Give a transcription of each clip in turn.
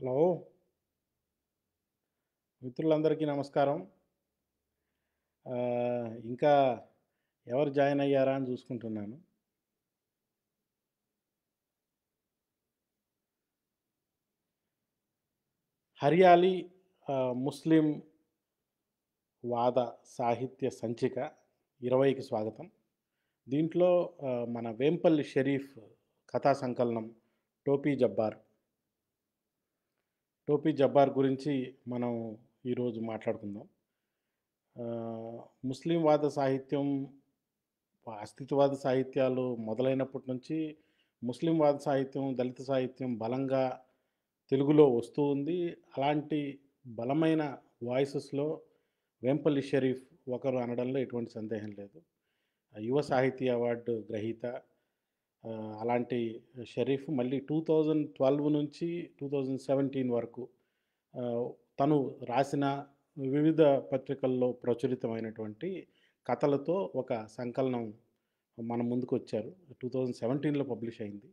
hello మిత్రులందరికీ నమస్కారం ఇంకా ఎవరు జాయిన్ అయ్యారా అని చూసుకుంటున్నాను హరియాలి ముస్లిం వాద సాహిత్య సంచిక ఇరవైకి స్వాగతం దీంట్లో మన వేంపల్లి షరీఫ్ కథా సంకలనం టోపీ జబ్బార్ టోపీ జబ్బార్ గురించి మనం ఈరోజు మాట్లాడుకుందాం ముస్లింవాద సాహిత్యం అస్తిత్వవాద సాహిత్యాలు మొదలైనప్పటి నుంచి ముస్లింవాద సాహిత్యం దళిత సాహిత్యం బలంగా తెలుగులో వస్తూ ఉంది అలాంటి బలమైన వాయిసెస్లో వెంపల్లి షరీఫ్ ఒకరు అనడంలో ఎటువంటి సందేహం లేదు యువ సాహితీ అవార్డు గ్రహీత అలాంటి షరీఫ్ మళ్ళీ టూ థౌజండ్ ట్వెల్వ్ నుంచి టూ థౌజండ్ సెవెంటీన్ వరకు తను రాసిన వివిధ పత్రికల్లో ప్రచురితమైనటువంటి కథలతో ఒక సంకలనం మన ముందుకు వచ్చారు టూ థౌజండ్ సెవెంటీన్లో పబ్లిష్ అయింది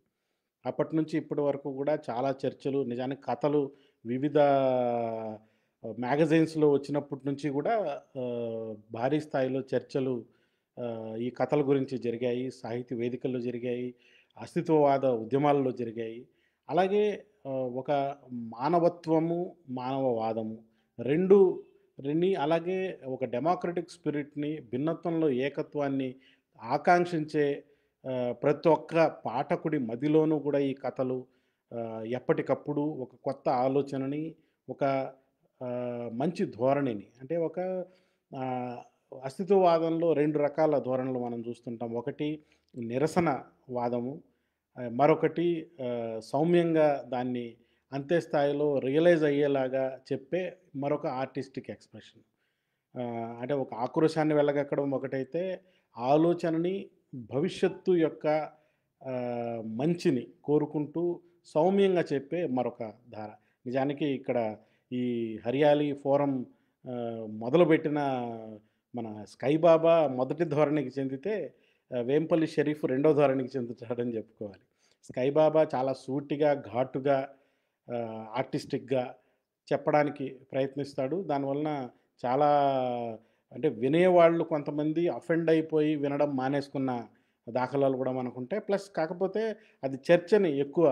అప్పటి నుంచి ఇప్పటి వరకు కూడా చాలా చర్చలు నిజానికి కథలు వివిధ మ్యాగజైన్స్లో వచ్చినప్పటి నుంచి కూడా భారీ స్థాయిలో చర్చలు ఈ కథల గురించి జరిగాయి సాహిత్య వేదికల్లో జరిగాయి అస్తిత్వవాద ఉద్యమాలలో జరిగాయి అలాగే ఒక మానవత్వము మానవవాదము రెండు రెండు అలాగే ఒక డెమోక్రటిక్ స్పిరిట్ని భిన్నత్వంలో ఏకత్వాన్ని ఆకాంక్షించే ప్రతి ఒక్క పాఠకుడి మదిలోనూ కూడా ఈ కథలు ఎప్పటికప్పుడు ఒక కొత్త ఆలోచనని ఒక మంచి ధోరణిని అంటే ఒక అస్తిత్వవాదంలో రెండు రకాల ధోరణులు మనం చూస్తుంటాం ఒకటి నిరసన వాదము మరొకటి సౌమ్యంగా దాన్ని అంతే స్థాయిలో రియలైజ్ అయ్యేలాగా చెప్పే మరొక ఆర్టిస్టిక్ ఎక్స్ప్రెషన్ అంటే ఒక ఆక్రోశాన్ని వెళ్ళగక్కడం ఒకటైతే ఆలోచనని భవిష్యత్తు యొక్క మంచిని కోరుకుంటూ సౌమ్యంగా చెప్పే మరొక ధార నిజానికి ఇక్కడ ఈ హరియాలి ఫోరం మొదలుపెట్టిన మన స్కైబాబా మొదటి ధోరణికి చెందితే వేంపల్లి షరీఫ్ రెండో ధోరణికి చెందుతాడని చెప్పుకోవాలి స్కైబాబా చాలా సూటిగా ఘాటుగా ఆర్టిస్టిక్గా చెప్పడానికి ప్రయత్నిస్తాడు దానివలన చాలా అంటే వినేవాళ్ళు కొంతమంది అఫెండ్ అయిపోయి వినడం మానేసుకున్న దాఖలాలు కూడా మనకుంటే ప్లస్ కాకపోతే అది చర్చని ఎక్కువ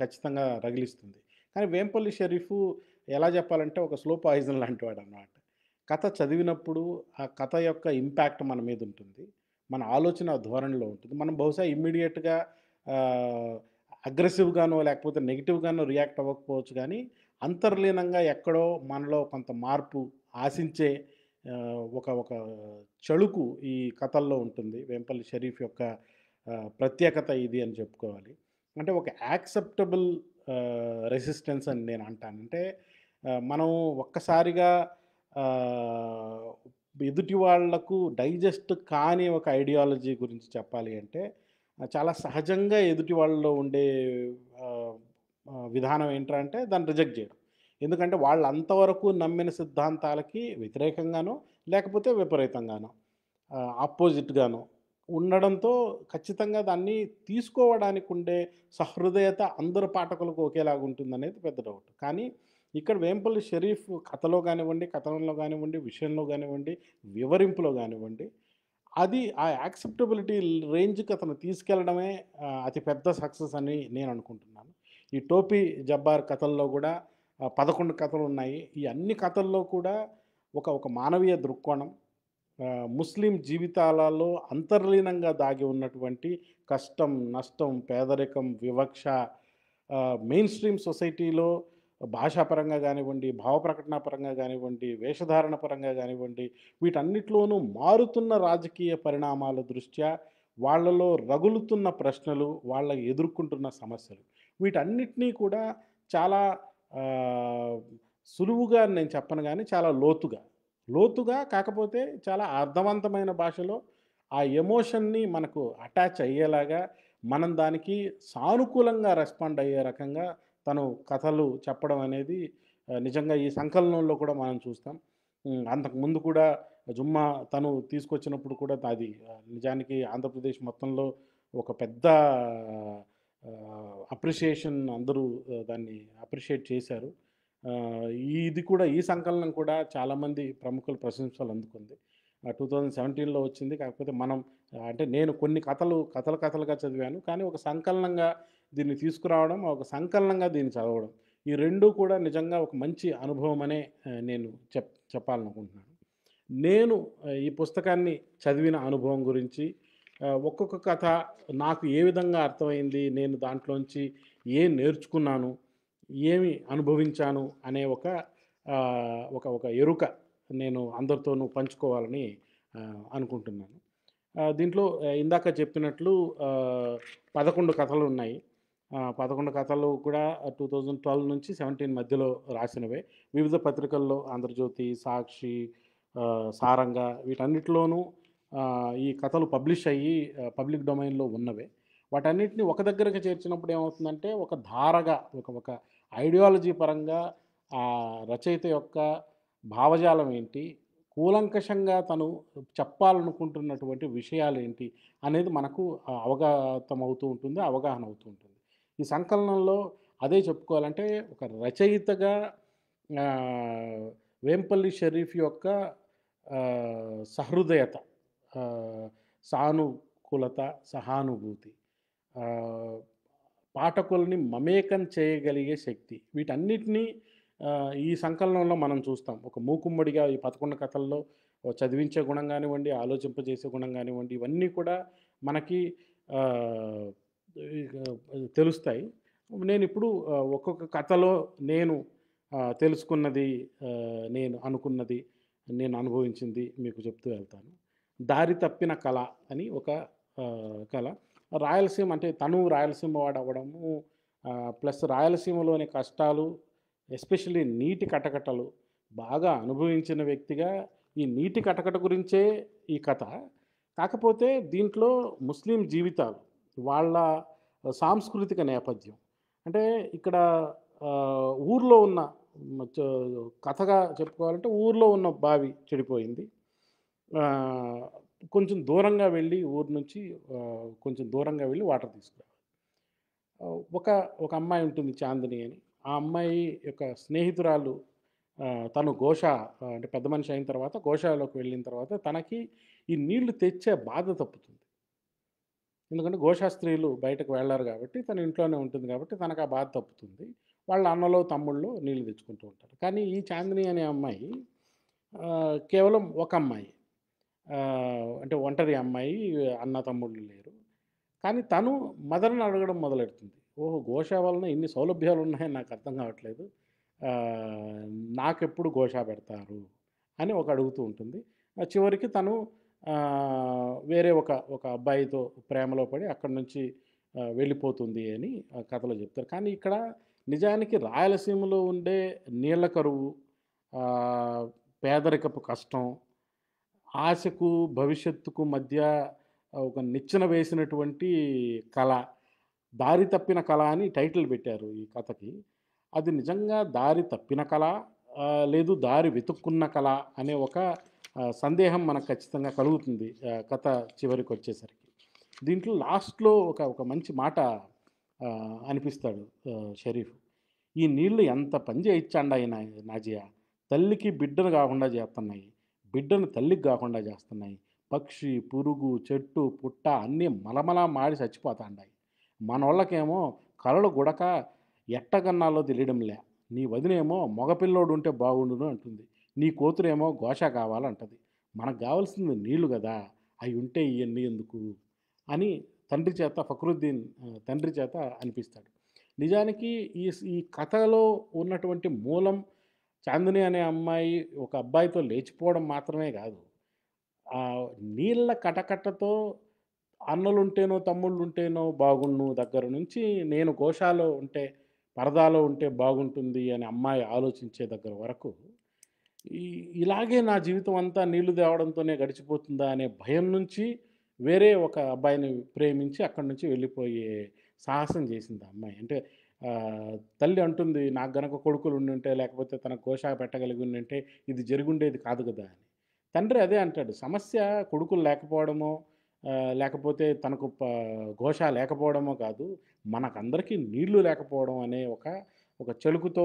ఖచ్చితంగా రగిలిస్తుంది కానీ వేంపల్లి షరీఫ్ ఎలా చెప్పాలంటే ఒక స్లో పాయిజన్ లాంటివాడు అనమాట కథ చదివినప్పుడు ఆ కథ యొక్క ఇంపాక్ట్ మన మీద ఉంటుంది మన ఆలోచన ధోరణిలో ఉంటుంది మనం బహుశా ఇమ్మీడియట్గా అగ్రెసివ్గానో లేకపోతే నెగిటివ్గానో రియాక్ట్ అవ్వకపోవచ్చు కానీ అంతర్లీనంగా ఎక్కడో మనలో కొంత మార్పు ఆశించే ఒక ఒక చలుకు ఈ కథల్లో ఉంటుంది వేంపల్లి షరీఫ్ యొక్క ప్రత్యేకత ఇది అని చెప్పుకోవాలి అంటే ఒక యాక్సెప్టబుల్ రెసిస్టెన్స్ అని నేను అంటాను అంటే మనం ఒక్కసారిగా ఎదుటి వాళ్లకు డైజెస్ట్ కాని ఒక ఐడియాలజీ గురించి చెప్పాలి అంటే చాలా సహజంగా ఎదుటి వాళ్ళలో ఉండే విధానం ఏంటంటే దాన్ని రిజెక్ట్ చేయడం ఎందుకంటే వాళ్ళు అంతవరకు నమ్మిన సిద్ధాంతాలకి వ్యతిరేకంగానో లేకపోతే విపరీతంగానో ఆపోజిట్గానో ఉండడంతో ఖచ్చితంగా దాన్ని తీసుకోవడానికి ఉండే సహృదయత అందరు పాఠకులకు ఒకేలాగా ఉంటుందనేది పెద్ద డౌట్ కానీ ఇక్కడ వేంపల్లి షరీఫ్ కథలో కానివ్వండి కథనంలో కానివ్వండి విషయంలో కానివ్వండి వివరింపులో కానివ్వండి అది ఆ యాక్సెప్టబిలిటీ రేంజ్కి అతను తీసుకెళ్లడమే పెద్ద సక్సెస్ అని నేను అనుకుంటున్నాను ఈ టోపీ జబ్బార్ కథల్లో కూడా పదకొండు కథలు ఉన్నాయి ఈ అన్ని కథల్లో కూడా ఒక ఒక మానవీయ దృక్కోణం ముస్లిం జీవితాలలో అంతర్లీనంగా దాగి ఉన్నటువంటి కష్టం నష్టం పేదరికం వివక్ష మెయిన్ స్ట్రీమ్ సొసైటీలో భాషాపరంగా కానివ్వండి భావప్రకటన పరంగా కానివ్వండి వేషధారణ పరంగా కానివ్వండి వీటన్నిట్లోనూ మారుతున్న రాజకీయ పరిణామాల దృష్ట్యా వాళ్ళలో రగులుతున్న ప్రశ్నలు వాళ్ళ ఎదుర్కొంటున్న సమస్యలు వీటన్నిటినీ కూడా చాలా సులువుగా నేను చెప్పను కానీ చాలా లోతుగా లోతుగా కాకపోతే చాలా అర్థవంతమైన భాషలో ఆ ఎమోషన్ని మనకు అటాచ్ అయ్యేలాగా మనం దానికి సానుకూలంగా రెస్పాండ్ అయ్యే రకంగా తను కథలు చెప్పడం అనేది నిజంగా ఈ సంకలనంలో కూడా మనం చూస్తాం అంతకుముందు కూడా జుమ్మా తను తీసుకొచ్చినప్పుడు కూడా అది నిజానికి ఆంధ్రప్రదేశ్ మొత్తంలో ఒక పెద్ద అప్రిషియేషన్ అందరూ దాన్ని అప్రిషియేట్ చేశారు ఇది కూడా ఈ సంకలనం కూడా చాలామంది ప్రముఖుల ప్రశంసలు అందుకుంది టూ థౌజండ్ సెవెంటీన్లో వచ్చింది కాకపోతే మనం అంటే నేను కొన్ని కథలు కథల కథలుగా చదివాను కానీ ఒక సంకలనంగా దీన్ని తీసుకురావడం ఒక సంకలనంగా దీన్ని చదవడం ఈ రెండూ కూడా నిజంగా ఒక మంచి అనుభవం అనే నేను చెప్ చెప్పాలనుకుంటున్నాను నేను ఈ పుస్తకాన్ని చదివిన అనుభవం గురించి ఒక్కొక్క కథ నాకు ఏ విధంగా అర్థమైంది నేను దాంట్లోంచి ఏం నేర్చుకున్నాను ఏమి అనుభవించాను అనే ఒక ఒక ఒక ఎరుక నేను అందరితోనూ పంచుకోవాలని అనుకుంటున్నాను దీంట్లో ఇందాక చెప్పినట్లు పదకొండు కథలు ఉన్నాయి పదకొండు కథలు కూడా టూ థౌజండ్ ట్వెల్వ్ నుంచి సెవెంటీన్ మధ్యలో రాసినవే వివిధ పత్రికల్లో ఆంధ్రజ్యోతి సాక్షి సారంగ వీటన్నిటిలోనూ ఈ కథలు పబ్లిష్ అయ్యి పబ్లిక్ డొమైన్లో ఉన్నవే వాటన్నిటిని ఒక దగ్గరకు చేర్చినప్పుడు ఏమవుతుందంటే ఒక ధారగా ఒక ఒక ఐడియాలజీ పరంగా ఆ రచయిత యొక్క భావజాలం ఏంటి కూలంకషంగా తను చెప్పాలనుకుంటున్నటువంటి విషయాలు ఏంటి అనేది మనకు అవగతం అవుతూ ఉంటుంది అవగాహన అవుతూ ఉంటుంది ఈ సంకలనంలో అదే చెప్పుకోవాలంటే ఒక రచయితగా వేంపల్లి షరీఫ్ యొక్క సహృదయత సానుకూలత సహానుభూతి పాఠకుల్ని మమేకం చేయగలిగే శక్తి వీటన్నిటినీ ఈ సంకలనంలో మనం చూస్తాం ఒక మూకుమ్మడిగా ఈ పదకొండు కథల్లో చదివించే గుణం కానివ్వండి ఆలోచింపజేసే గుణం కానివ్వండి ఇవన్నీ కూడా మనకి తెలుస్తాయి నేను ఇప్పుడు ఒక్కొక్క కథలో నేను తెలుసుకున్నది నేను అనుకున్నది నేను అనుభవించింది మీకు చెప్తూ వెళ్తాను దారి తప్పిన కళ అని ఒక కళ రాయలసీమ అంటే తను రాయలసీమ వాడు అవ్వడము ప్లస్ రాయలసీమలోని కష్టాలు ఎస్పెషలీ నీటి కటకటలు బాగా అనుభవించిన వ్యక్తిగా ఈ నీటి కటకట గురించే ఈ కథ కాకపోతే దీంట్లో ముస్లిం జీవితాలు వాళ్ళ సాంస్కృతిక నేపథ్యం అంటే ఇక్కడ ఊర్లో ఉన్న కథగా చెప్పుకోవాలంటే ఊర్లో ఉన్న బావి చెడిపోయింది కొంచెం దూరంగా వెళ్ళి ఊరు నుంచి కొంచెం దూరంగా వెళ్ళి వాటర్ తీసుకురావాలి ఒక ఒక అమ్మాయి ఉంటుంది చాందిని అని ఆ అమ్మాయి యొక్క స్నేహితురాలు తను ఘోష అంటే పెద్ద మనిషి అయిన తర్వాత ఘోషలోకి వెళ్ళిన తర్వాత తనకి ఈ నీళ్లు తెచ్చే బాధ తప్పుతుంది ఎందుకంటే గోశాస్త్రీలు బయటకు వెళ్ళారు కాబట్టి తన ఇంట్లోనే ఉంటుంది కాబట్టి తనకు ఆ బాధ తప్పుతుంది వాళ్ళ అన్నలో తమ్ముళ్ళు నీళ్ళు తెచ్చుకుంటూ ఉంటారు కానీ ఈ చాందిని అనే అమ్మాయి కేవలం ఒక అమ్మాయి అంటే ఒంటరి అమ్మాయి అన్న తమ్ముళ్ళు లేరు కానీ తను మదర్ని అడగడం మొదలెడుతుంది ఓహో గోష వలన ఇన్ని సౌలభ్యాలు ఉన్నాయని నాకు అర్థం కావట్లేదు నాకెప్పుడు గోష పెడతారు అని ఒక అడుగుతూ ఉంటుంది చివరికి తను వేరే ఒక ఒక అబ్బాయితో ప్రేమలో పడి అక్కడి నుంచి వెళ్ళిపోతుంది అని కథలో చెప్తారు కానీ ఇక్కడ నిజానికి రాయలసీమలో ఉండే నీళ్ల కరువు పేదరికపు కష్టం ఆశకు భవిష్యత్తుకు మధ్య ఒక నిచ్చెన వేసినటువంటి కళ దారి తప్పిన కళ అని టైటిల్ పెట్టారు ఈ కథకి అది నిజంగా దారి తప్పిన కళ లేదు దారి వెతుక్కున్న కళ అనే ఒక సందేహం మనకు ఖచ్చితంగా కలుగుతుంది కథ చివరికి వచ్చేసరికి దీంట్లో లాస్ట్లో ఒక ఒక మంచి మాట అనిపిస్తాడు షరీఫ్ ఈ నీళ్లు ఎంత పనిచే ఇచ్చాండాయి నాజియా తల్లికి బిడ్డను కాకుండా చేస్తున్నాయి బిడ్డను తల్లికి కాకుండా చేస్తున్నాయి పక్షి పురుగు చెట్టు పుట్ట అన్నీ మలమలా మాడి చచ్చిపోతాండాయి మన వాళ్ళకేమో కళలు గుడక ఎట్టగన్నాలో తెలియడం లే నీ వదినేమో మగపిల్లోడు ఉంటే బాగుండును అంటుంది నీ కూతురేమో ఘోష కావాలంటది మనకు కావాల్సింది నీళ్లు కదా అవి ఉంటే ఇవన్నీ ఎందుకు అని తండ్రి చేత ఫక్రుద్దీన్ తండ్రి చేత అనిపిస్తాడు నిజానికి ఈ ఈ కథలో ఉన్నటువంటి మూలం చాందిని అనే అమ్మాయి ఒక అబ్బాయితో లేచిపోవడం మాత్రమే కాదు నీళ్ళ కటకట్టతో అన్నలుంటేనో తమ్ముళ్ళుంటేనో బాగుండు దగ్గర నుంచి నేను ఘోషాలో ఉంటే పరదాలో ఉంటే బాగుంటుంది అని అమ్మాయి ఆలోచించే దగ్గర వరకు ఇలాగే నా జీవితం అంతా నీళ్లు తేవడంతోనే గడిచిపోతుందా అనే భయం నుంచి వేరే ఒక అబ్బాయిని ప్రేమించి అక్కడి నుంచి వెళ్ళిపోయే సాహసం చేసింది అమ్మాయి అంటే తల్లి అంటుంది నాకు గనక కొడుకులు ఉంటే లేకపోతే తన కోశ పెట్టగలిగి ఉంటే ఇది జరుగుండేది కాదు కదా అని తండ్రి అదే అంటాడు సమస్య కొడుకులు లేకపోవడమో లేకపోతే తనకు ఘోష లేకపోవడమో కాదు మనకందరికీ నీళ్లు లేకపోవడం అనే ఒక ఒక చెలుకుతో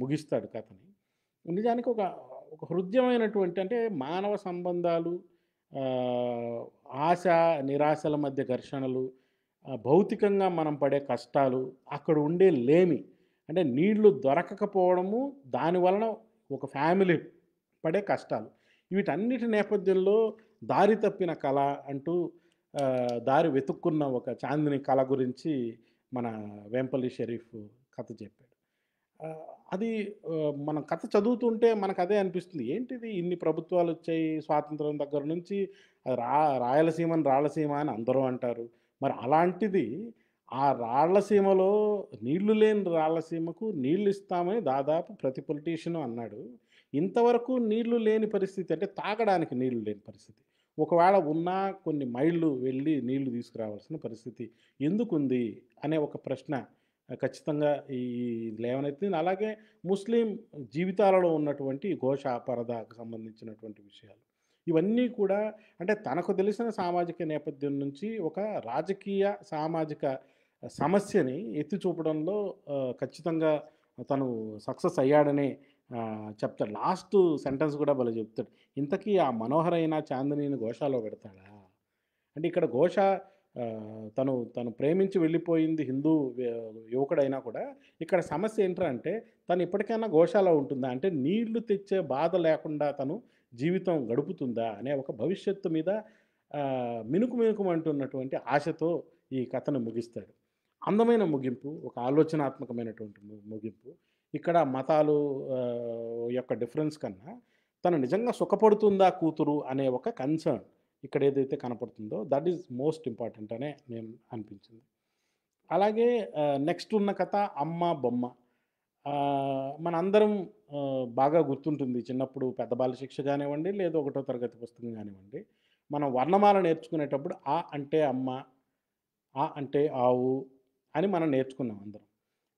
ముగిస్తాడు కథని నిజానికి ఒక ఒక హృదయమైనటువంటి అంటే మానవ సంబంధాలు ఆశ నిరాశల మధ్య ఘర్షణలు భౌతికంగా మనం పడే కష్టాలు అక్కడ ఉండే లేమి అంటే నీళ్లు దొరకకపోవడము దానివలన ఒక ఫ్యామిలీ పడే కష్టాలు వీటన్నిటి నేపథ్యంలో దారి తప్పిన కళ అంటూ దారి వెతుక్కున్న ఒక చాందిని కళ గురించి మన వెంపల్లి షరీఫ్ కథ చెప్పారు అది మనం కథ చదువుతుంటే మనకు అదే అనిపిస్తుంది ఏంటిది ఇన్ని ప్రభుత్వాలు వచ్చాయి స్వాతంత్రం దగ్గర నుంచి రా రాయలసీమని రాళ్ళసీమ అని అందరూ అంటారు మరి అలాంటిది ఆ రాళ్లసీమలో నీళ్లు లేని రాళ్లసీమకు నీళ్లు ఇస్తామని దాదాపు ప్రతి పొలిటీషియన్ అన్నాడు ఇంతవరకు నీళ్లు లేని పరిస్థితి అంటే తాగడానికి నీళ్లు లేని పరిస్థితి ఒకవేళ ఉన్నా కొన్ని మైళ్ళు వెళ్ళి నీళ్లు తీసుకురావాల్సిన పరిస్థితి ఎందుకుంది అనే ఒక ప్రశ్న ఖచ్చితంగా ఈ లేవనెత్తింది అలాగే ముస్లిం జీవితాలలో ఉన్నటువంటి ఘోష పరదాకు సంబంధించినటువంటి విషయాలు ఇవన్నీ కూడా అంటే తనకు తెలిసిన సామాజిక నేపథ్యం నుంచి ఒక రాజకీయ సామాజిక సమస్యని ఎత్తి చూపడంలో ఖచ్చితంగా తను సక్సెస్ అయ్యాడనే చెప్తాడు లాస్ట్ సెంటెన్స్ కూడా భలే చెప్తాడు ఇంతకీ ఆ మనోహరైన చాందనీని ఘోషాలో పెడతాడా అంటే ఇక్కడ ఘోష తను తను ప్రేమించి వెళ్ళిపోయింది హిందూ యువకుడైనా కూడా ఇక్కడ సమస్య ఏంటంటే అంటే తను ఇప్పటికైనా గోశాల ఉంటుందా అంటే నీళ్లు తెచ్చే బాధ లేకుండా తను జీవితం గడుపుతుందా అనే ఒక భవిష్యత్తు మీద మినుకు మినుకుమంటున్నటువంటి ఆశతో ఈ కథను ముగిస్తాడు అందమైన ముగింపు ఒక ఆలోచనాత్మకమైనటువంటి ముగింపు ఇక్కడ మతాలు యొక్క డిఫరెన్స్ కన్నా తను నిజంగా సుఖపడుతుందా కూతురు అనే ఒక కన్సర్న్ ఇక్కడ ఏదైతే కనపడుతుందో దట్ ఈజ్ మోస్ట్ ఇంపార్టెంట్ అనే నేను అనిపించింది అలాగే నెక్స్ట్ ఉన్న కథ అమ్మ బొమ్మ మన అందరం బాగా గుర్తుంటుంది చిన్నప్పుడు పెద్ద బాల శిక్ష కానివ్వండి లేదా ఒకటో తరగతి పుస్తకం కానివ్వండి మనం వర్ణమాల నేర్చుకునేటప్పుడు ఆ అంటే అమ్మ ఆ అంటే ఆవు అని మనం నేర్చుకున్నాం అందరం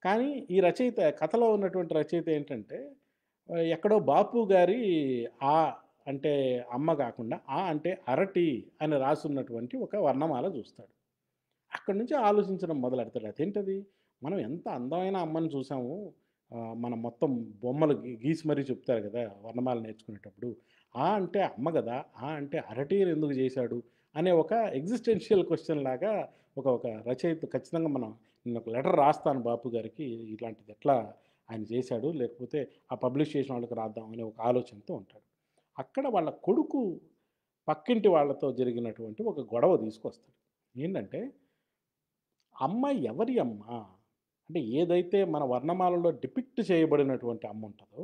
కానీ ఈ రచయిత కథలో ఉన్నటువంటి రచయిత ఏంటంటే ఎక్కడో బాపు గారి ఆ అంటే అమ్మ కాకుండా ఆ అంటే అరటి అని రాసున్నటువంటి ఒక వర్ణమాల చూస్తాడు అక్కడి నుంచి ఆలోచించడం మొదలెడతాడు అదేంటది మనం ఎంత అందమైన అమ్మని చూసాము మనం మొత్తం బొమ్మలు గీసి మరీ చెప్తారు కదా వర్ణమాల నేర్చుకునేటప్పుడు ఆ అంటే అమ్మ కదా ఆ అంటే అరటి ఎందుకు చేశాడు అనే ఒక ఎగ్జిస్టెన్షియల్ క్వశ్చన్ లాగా ఒక ఒక రచయిత ఖచ్చితంగా మనం నేను ఒక లెటర్ రాస్తాను బాపు గారికి ఇలాంటిది ఎట్లా ఆయన చేశాడు లేకపోతే ఆ పబ్లిష్ చేసిన వాళ్ళకి రాద్దాం అనే ఒక ఆలోచనతో ఉంటాడు అక్కడ వాళ్ళ కొడుకు పక్కింటి వాళ్ళతో జరిగినటువంటి ఒక గొడవ తీసుకొస్తాడు ఏంటంటే అమ్మ ఎవరి అమ్మ అంటే ఏదైతే మన వర్ణమాలలో డిపిక్ట్ చేయబడినటువంటి అమ్మ ఉంటుందో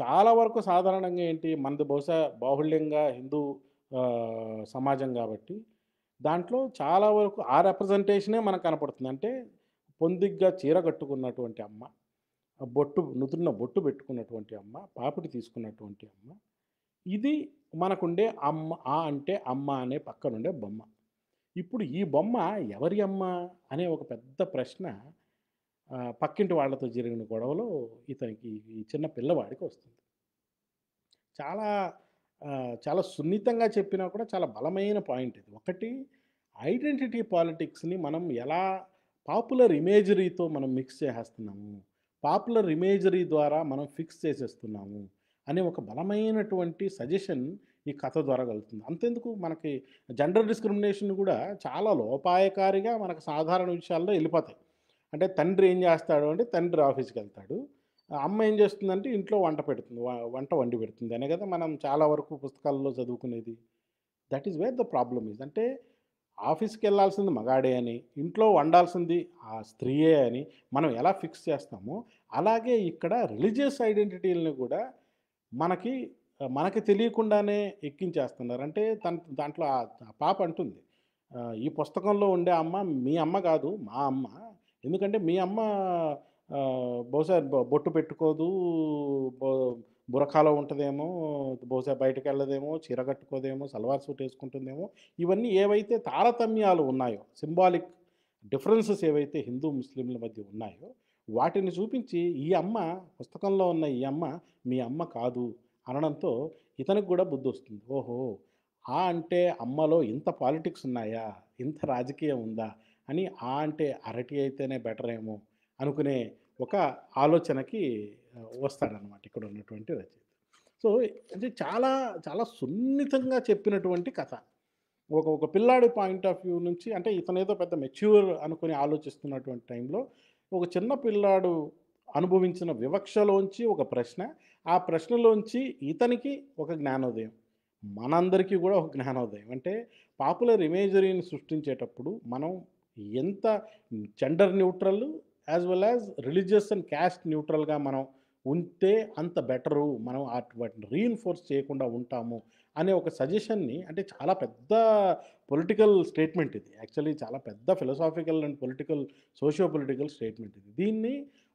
చాలా వరకు సాధారణంగా ఏంటి మనది బహుశా బాహుళ్యంగా హిందూ సమాజం కాబట్టి దాంట్లో చాలా వరకు ఆ రిప్రజెంటేషనే మనకు కనపడుతుంది అంటే పొందిగ్గా చీర కట్టుకున్నటువంటి అమ్మ బొట్టు నుదురున బొట్టు పెట్టుకున్నటువంటి అమ్మ పాపిడి తీసుకున్నటువంటి అమ్మ ఇది మనకుండే అమ్మ ఆ అంటే అమ్మ అనే పక్కనుండే బొమ్మ ఇప్పుడు ఈ బొమ్మ ఎవరి అమ్మ అనే ఒక పెద్ద ప్రశ్న పక్కింటి వాళ్ళతో జరిగిన గొడవలో ఇతనికి ఈ చిన్న పిల్లవాడికి వస్తుంది చాలా చాలా సున్నితంగా చెప్పినా కూడా చాలా బలమైన పాయింట్ ఇది ఒకటి ఐడెంటిటీ పాలిటిక్స్ని మనం ఎలా పాపులర్ ఇమేజరీతో మనం మిక్స్ చేసేస్తున్నాము పాపులర్ ఇమేజరీ ద్వారా మనం ఫిక్స్ చేసేస్తున్నాము అనే ఒక బలమైనటువంటి సజెషన్ ఈ కథ ద్వారా కలుగుతుంది అంతెందుకు మనకి జెండర్ డిస్క్రిమినేషన్ కూడా చాలా లోపాయకారిగా మనకు సాధారణ విషయాల్లో వెళ్ళిపోతాయి అంటే తండ్రి ఏం చేస్తాడు అంటే తండ్రి ఆఫీస్కి వెళ్తాడు అమ్మ ఏం చేస్తుందంటే ఇంట్లో వంట పెడుతుంది వంట వండి పెడుతుంది అనే కదా మనం చాలా వరకు పుస్తకాల్లో చదువుకునేది that is where the problem is అంటే ఆఫీస్కి వెళ్ళాల్సింది మగాడే అని ఇంట్లో వండాల్సింది ఆ స్త్రీయే అని మనం ఎలా ఫిక్స్ చేస్తామో అలాగే ఇక్కడ రిలీజియస్ ఐడెంటిటీలని కూడా మనకి మనకి తెలియకుండానే ఎక్కించేస్తున్నారు అంటే తన దాంట్లో ఆ పాప అంటుంది ఈ పుస్తకంలో ఉండే అమ్మ మీ అమ్మ కాదు మా అమ్మ ఎందుకంటే మీ అమ్మ బహుశా బొట్టు పెట్టుకోదు బురకాలో ఉంటుందేమో బహుశా బయటకు వెళ్ళదేమో చీర కట్టుకోదేమో సల్వార్ సూట్ వేసుకుంటుందేమో ఇవన్నీ ఏవైతే తారతమ్యాలు ఉన్నాయో సింబాలిక్ డిఫరెన్సెస్ ఏవైతే హిందూ ముస్లింల మధ్య ఉన్నాయో వాటిని చూపించి ఈ అమ్మ పుస్తకంలో ఉన్న ఈ అమ్మ మీ అమ్మ కాదు అనడంతో ఇతనికి కూడా బుద్ధి వస్తుంది ఓహో ఆ అంటే అమ్మలో ఇంత పాలిటిక్స్ ఉన్నాయా ఇంత రాజకీయం ఉందా అని ఆ అంటే అరటి అయితేనే బెటర్ ఏమో అనుకునే ఒక ఆలోచనకి వస్తాడనమాట ఇక్కడ ఉన్నటువంటి రచయిత సో అంటే చాలా చాలా సున్నితంగా చెప్పినటువంటి కథ ఒక ఒక పిల్లాడి పాయింట్ ఆఫ్ వ్యూ నుంచి అంటే ఇతనేదో పెద్ద మెచ్యూర్ అనుకుని ఆలోచిస్తున్నటువంటి టైంలో ఒక చిన్న పిల్లాడు అనుభవించిన వివక్షలోంచి ఒక ప్రశ్న ఆ ప్రశ్నలోంచి ఇతనికి ఒక జ్ఞానోదయం మనందరికీ కూడా ఒక జ్ఞానోదయం అంటే పాపులర్ ఇమేజరీని సృష్టించేటప్పుడు మనం ఎంత gender neutral as well as religious and caste న్యూట్రల్గా మనం ఉంటే అంత బెటరు మనం వాటిని రీఎన్ఫోర్స్ చేయకుండా ఉంటాము అనే ఒక సజెషన్ని అంటే చాలా పెద్ద పొలిటికల్ స్టేట్మెంట్ ఇది యాక్చువల్లీ చాలా పెద్ద philosophical and political socio political statement ఇది దీన్ని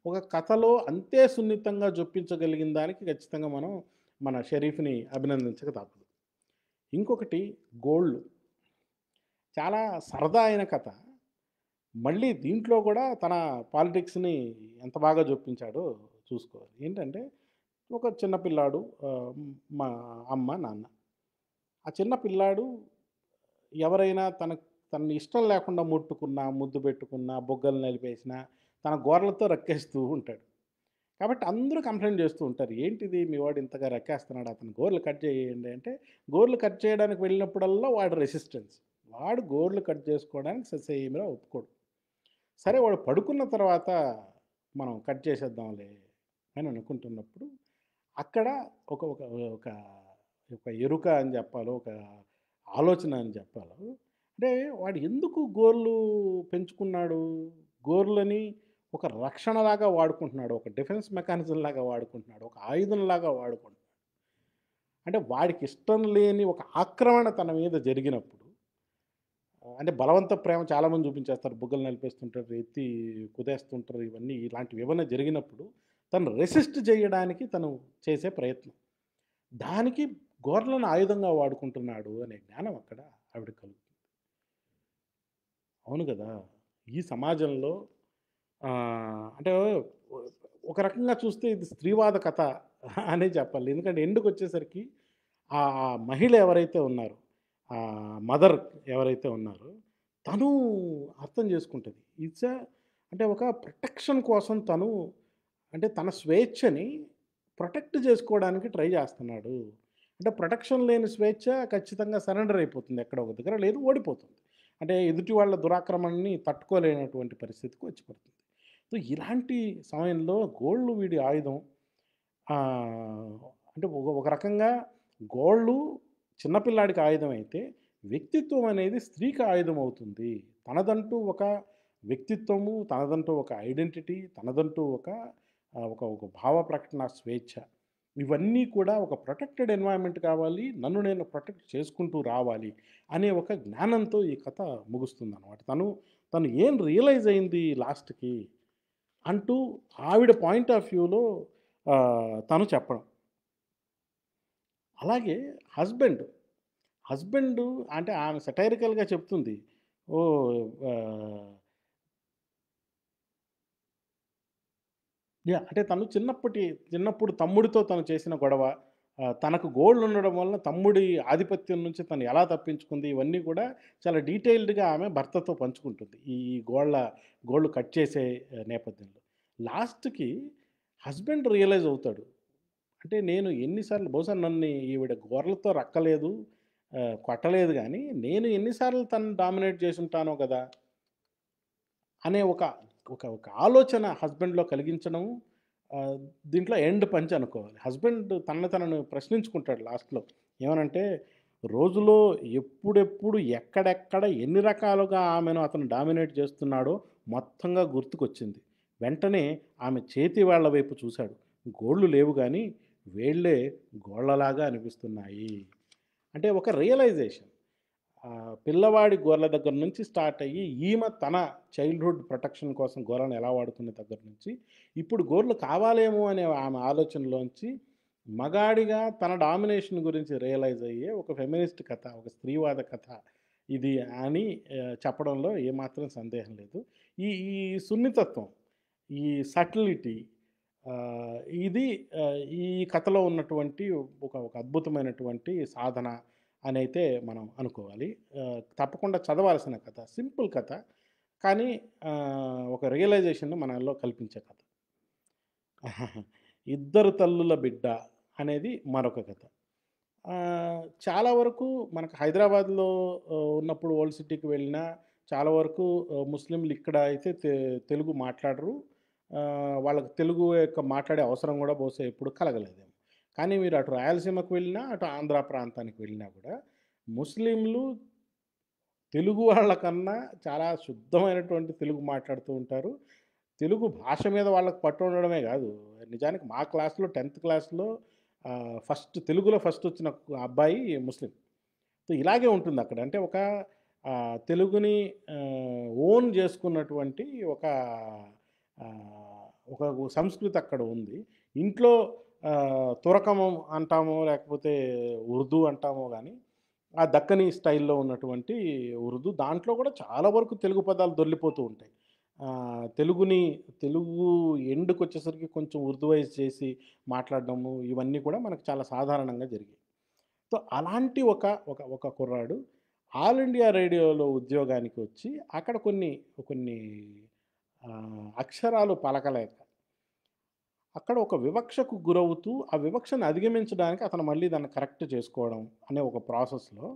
ఒక కథలో అంతే సున్నితంగా చొప్పించగలిగిన దానికి ఖచ్చితంగా మనం మన షరీఫ్ని అభినందించక తప్పదు ఇంకొకటి గోల్డ్ చాలా సరదా అయిన కథ మళ్ళీ దీంట్లో కూడా తన పాలిటిక్స్ని ఎంత బాగా చూపించాడో చూసుకోవాలి ఏంటంటే ఒక చిన్నపిల్లాడు మా అమ్మ నాన్న ఆ చిన్న పిల్లాడు ఎవరైనా తన తనని ఇష్టం లేకుండా ముట్టుకున్నా ముద్దు పెట్టుకున్నా బొగ్గలు నలిపేసినా తన గోర్లతో రక్కేస్తూ ఉంటాడు కాబట్టి అందరూ కంప్లైంట్ చేస్తూ ఉంటారు ఏంటిది మీ వాడు ఇంతగా రక్కేస్తున్నాడు అతను గోర్లు కట్ చేయండి అంటే గోర్లు కట్ చేయడానికి వెళ్ళినప్పుడల్లా వాడు రెసిస్టెన్స్ వాడు గోర్లు కట్ చేసుకోవడానికి ససేమిరా ఒప్పుకోడు సరే వాడు పడుకున్న తర్వాత మనం కట్ చేసేద్దాంలే అని అనుకుంటున్నప్పుడు అక్కడ ఒక ఒక ఒక ఒక ఎరుక అని చెప్పాలో ఒక ఆలోచన అని చెప్పాలో అంటే వాడు ఎందుకు గోర్లు పెంచుకున్నాడు గోర్లని ఒక రక్షణలాగా వాడుకుంటున్నాడు ఒక డిఫెన్స్ మెకానిజం లాగా వాడుకుంటున్నాడు ఒక ఆయుధంలాగా వాడుకుంటున్నాడు అంటే వాడికి ఇష్టం లేని ఒక ఆక్రమణ తన మీద జరిగినప్పుడు అంటే బలవంత ప్రేమ చాలామంది చూపించేస్తారు బుగ్గలు నలిపేస్తుంటారు ఎత్తి కుదేస్తుంటారు ఇవన్నీ ఇలాంటివి ఏమైనా జరిగినప్పుడు తను రెసిస్ట్ చేయడానికి తను చేసే ప్రయత్నం దానికి గోర్లను ఆయుధంగా వాడుకుంటున్నాడు అనే జ్ఞానం అక్కడ ఆవిడ కలుగుతుంది అవును కదా ఈ సమాజంలో అంటే ఒక రకంగా చూస్తే ఇది స్త్రీవాద కథ అనే చెప్పాలి ఎందుకంటే ఎందుకు వచ్చేసరికి ఆ మహిళ ఎవరైతే ఉన్నారో ఆ మదర్ ఎవరైతే ఉన్నారో తను అర్థం చేసుకుంటుంది ఇట్స్ అంటే ఒక ప్రొటెక్షన్ కోసం తను అంటే తన స్వేచ్ఛని ప్రొటెక్ట్ చేసుకోవడానికి ట్రై చేస్తున్నాడు అంటే ప్రొటెక్షన్ లేని స్వేచ్ఛ ఖచ్చితంగా సరెండర్ అయిపోతుంది ఎక్కడ ఒక దగ్గర లేదు ఓడిపోతుంది అంటే ఎదుటి వాళ్ళ దురాక్రమణని తట్టుకోలేనటువంటి పరిస్థితికి వచ్చి పడుతుంది సో ఇలాంటి సమయంలో గోళ్ళు వీడి ఆయుధం అంటే ఒక రకంగా గోళ్ళు చిన్నపిల్లాడికి ఆయుధం అయితే వ్యక్తిత్వం అనేది స్త్రీకి ఆయుధం అవుతుంది తనదంటూ ఒక వ్యక్తిత్వము తనదంటూ ఒక ఐడెంటిటీ తనదంటూ ఒక ఒక ఒక భావ ప్రకటన స్వేచ్ఛ ఇవన్నీ కూడా ఒక ప్రొటెక్టెడ్ ఎన్వైరన్మెంట్ కావాలి నన్ను నేను ప్రొటెక్ట్ చేసుకుంటూ రావాలి అనే ఒక జ్ఞానంతో ఈ కథ ముగుస్తుంది అనమాట తను తను ఏం రియలైజ్ అయింది లాస్ట్కి అంటూ ఆవిడ పాయింట్ ఆఫ్ వ్యూలో తను చెప్పడం అలాగే హస్బెండ్ హస్బెండ్ అంటే ఆమె సెటైరికల్గా చెప్తుంది ఓ అంటే తను చిన్నప్పటి చిన్నప్పుడు తమ్ముడితో తను చేసిన గొడవ తనకు గోల్డ్ ఉండడం వలన తమ్ముడి ఆధిపత్యం నుంచి తను ఎలా తప్పించుకుంది ఇవన్నీ కూడా చాలా డీటెయిల్డ్గా ఆమె భర్తతో పంచుకుంటుంది ఈ ఈ గోళ్ళ గోళ్ళు కట్ చేసే నేపథ్యంలో లాస్ట్కి హస్బెండ్ రియలైజ్ అవుతాడు అంటే నేను ఎన్నిసార్లు బహుశా నన్ను ఈవిడ గోర్లతో రక్కలేదు కొట్టలేదు కానీ నేను ఎన్నిసార్లు తను డామినేట్ చేసి ఉంటానో కదా అనే ఒక ఒక ఒక ఆలోచన హస్బెండ్లో కలిగించడం దీంట్లో ఎండ్ పంచ్ అనుకోవాలి హస్బెండ్ తనను తనను ప్రశ్నించుకుంటాడు లాస్ట్లో ఏమనంటే రోజులో ఎప్పుడెప్పుడు ఎక్కడెక్కడ ఎన్ని రకాలుగా ఆమెను అతను డామినేట్ చేస్తున్నాడో మొత్తంగా గుర్తుకొచ్చింది వెంటనే ఆమె చేతి వాళ్ల వైపు చూశాడు గోళ్ళు లేవు కానీ వేళ్లే గోళ్లలాగా అనిపిస్తున్నాయి అంటే ఒక రియలైజేషన్ పిల్లవాడి గొర్రెల దగ్గర నుంచి స్టార్ట్ అయ్యి ఈమె తన చైల్డ్హుడ్ ప్రొటెక్షన్ కోసం గొర్రెలను ఎలా వాడుకున్న దగ్గర నుంచి ఇప్పుడు గొర్రెలు కావాలేమో అనే ఆమె ఆలోచనలోంచి మగాడిగా తన డామినేషన్ గురించి రియలైజ్ అయ్యే ఒక ఫెమినిస్ట్ కథ ఒక స్త్రీవాద కథ ఇది అని చెప్పడంలో ఏమాత్రం సందేహం లేదు ఈ ఈ సున్నితత్వం ఈ సటిలిటీ ఇది ఈ కథలో ఉన్నటువంటి ఒక ఒక అద్భుతమైనటువంటి సాధన అని అయితే మనం అనుకోవాలి తప్పకుండా చదవాల్సిన కథ సింపుల్ కథ కానీ ఒక రియలైజేషన్ మనలో కల్పించే కథ ఇద్దరు తల్లుల బిడ్డ అనేది మరొక కథ చాలా వరకు మనకు హైదరాబాద్లో ఉన్నప్పుడు ఓల్డ్ సిటీకి వెళ్ళినా చాలా వరకు ముస్లింలు ఇక్కడ అయితే తెలుగు మాట్లాడరు వాళ్ళకు తెలుగు యొక్క మాట్లాడే అవసరం కూడా బహుశా ఎప్పుడు కలగలేదు కానీ మీరు అటు రాయలసీమకు వెళ్ళినా అటు ఆంధ్ర ప్రాంతానికి వెళ్ళినా కూడా ముస్లింలు తెలుగు వాళ్ళకన్నా చాలా శుద్ధమైనటువంటి తెలుగు మాట్లాడుతూ ఉంటారు తెలుగు భాష మీద వాళ్ళకి పట్టు ఉండడమే కాదు నిజానికి మా క్లాస్లో టెన్త్ క్లాస్లో ఫస్ట్ తెలుగులో ఫస్ట్ వచ్చిన అబ్బాయి ముస్లిం సో ఇలాగే ఉంటుంది అక్కడ అంటే ఒక తెలుగుని ఓన్ చేసుకున్నటువంటి ఒక ఒక సంస్కృతి అక్కడ ఉంది ఇంట్లో తురకము అంటామో లేకపోతే ఉర్దూ అంటామో కానీ ఆ దక్కని స్టైల్లో ఉన్నటువంటి ఉర్దూ దాంట్లో కూడా చాలా వరకు తెలుగు పదాలు దొరికిపోతూ ఉంటాయి తెలుగుని తెలుగు ఎండుకు వచ్చేసరికి కొంచెం ఉర్దూవైజ్ చేసి మాట్లాడడము ఇవన్నీ కూడా మనకు చాలా సాధారణంగా జరిగాయి సో అలాంటి ఒక ఒక ఒక కుర్రాడు ఆల్ ఇండియా రేడియోలో ఉద్యోగానికి వచ్చి అక్కడ కొన్ని కొన్ని అక్షరాలు పలకలేక అక్కడ ఒక వివక్షకు గురవుతూ ఆ వివక్షను అధిగమించడానికి అతను మళ్ళీ దాన్ని కరెక్ట్ చేసుకోవడం అనే ఒక ప్రాసెస్లో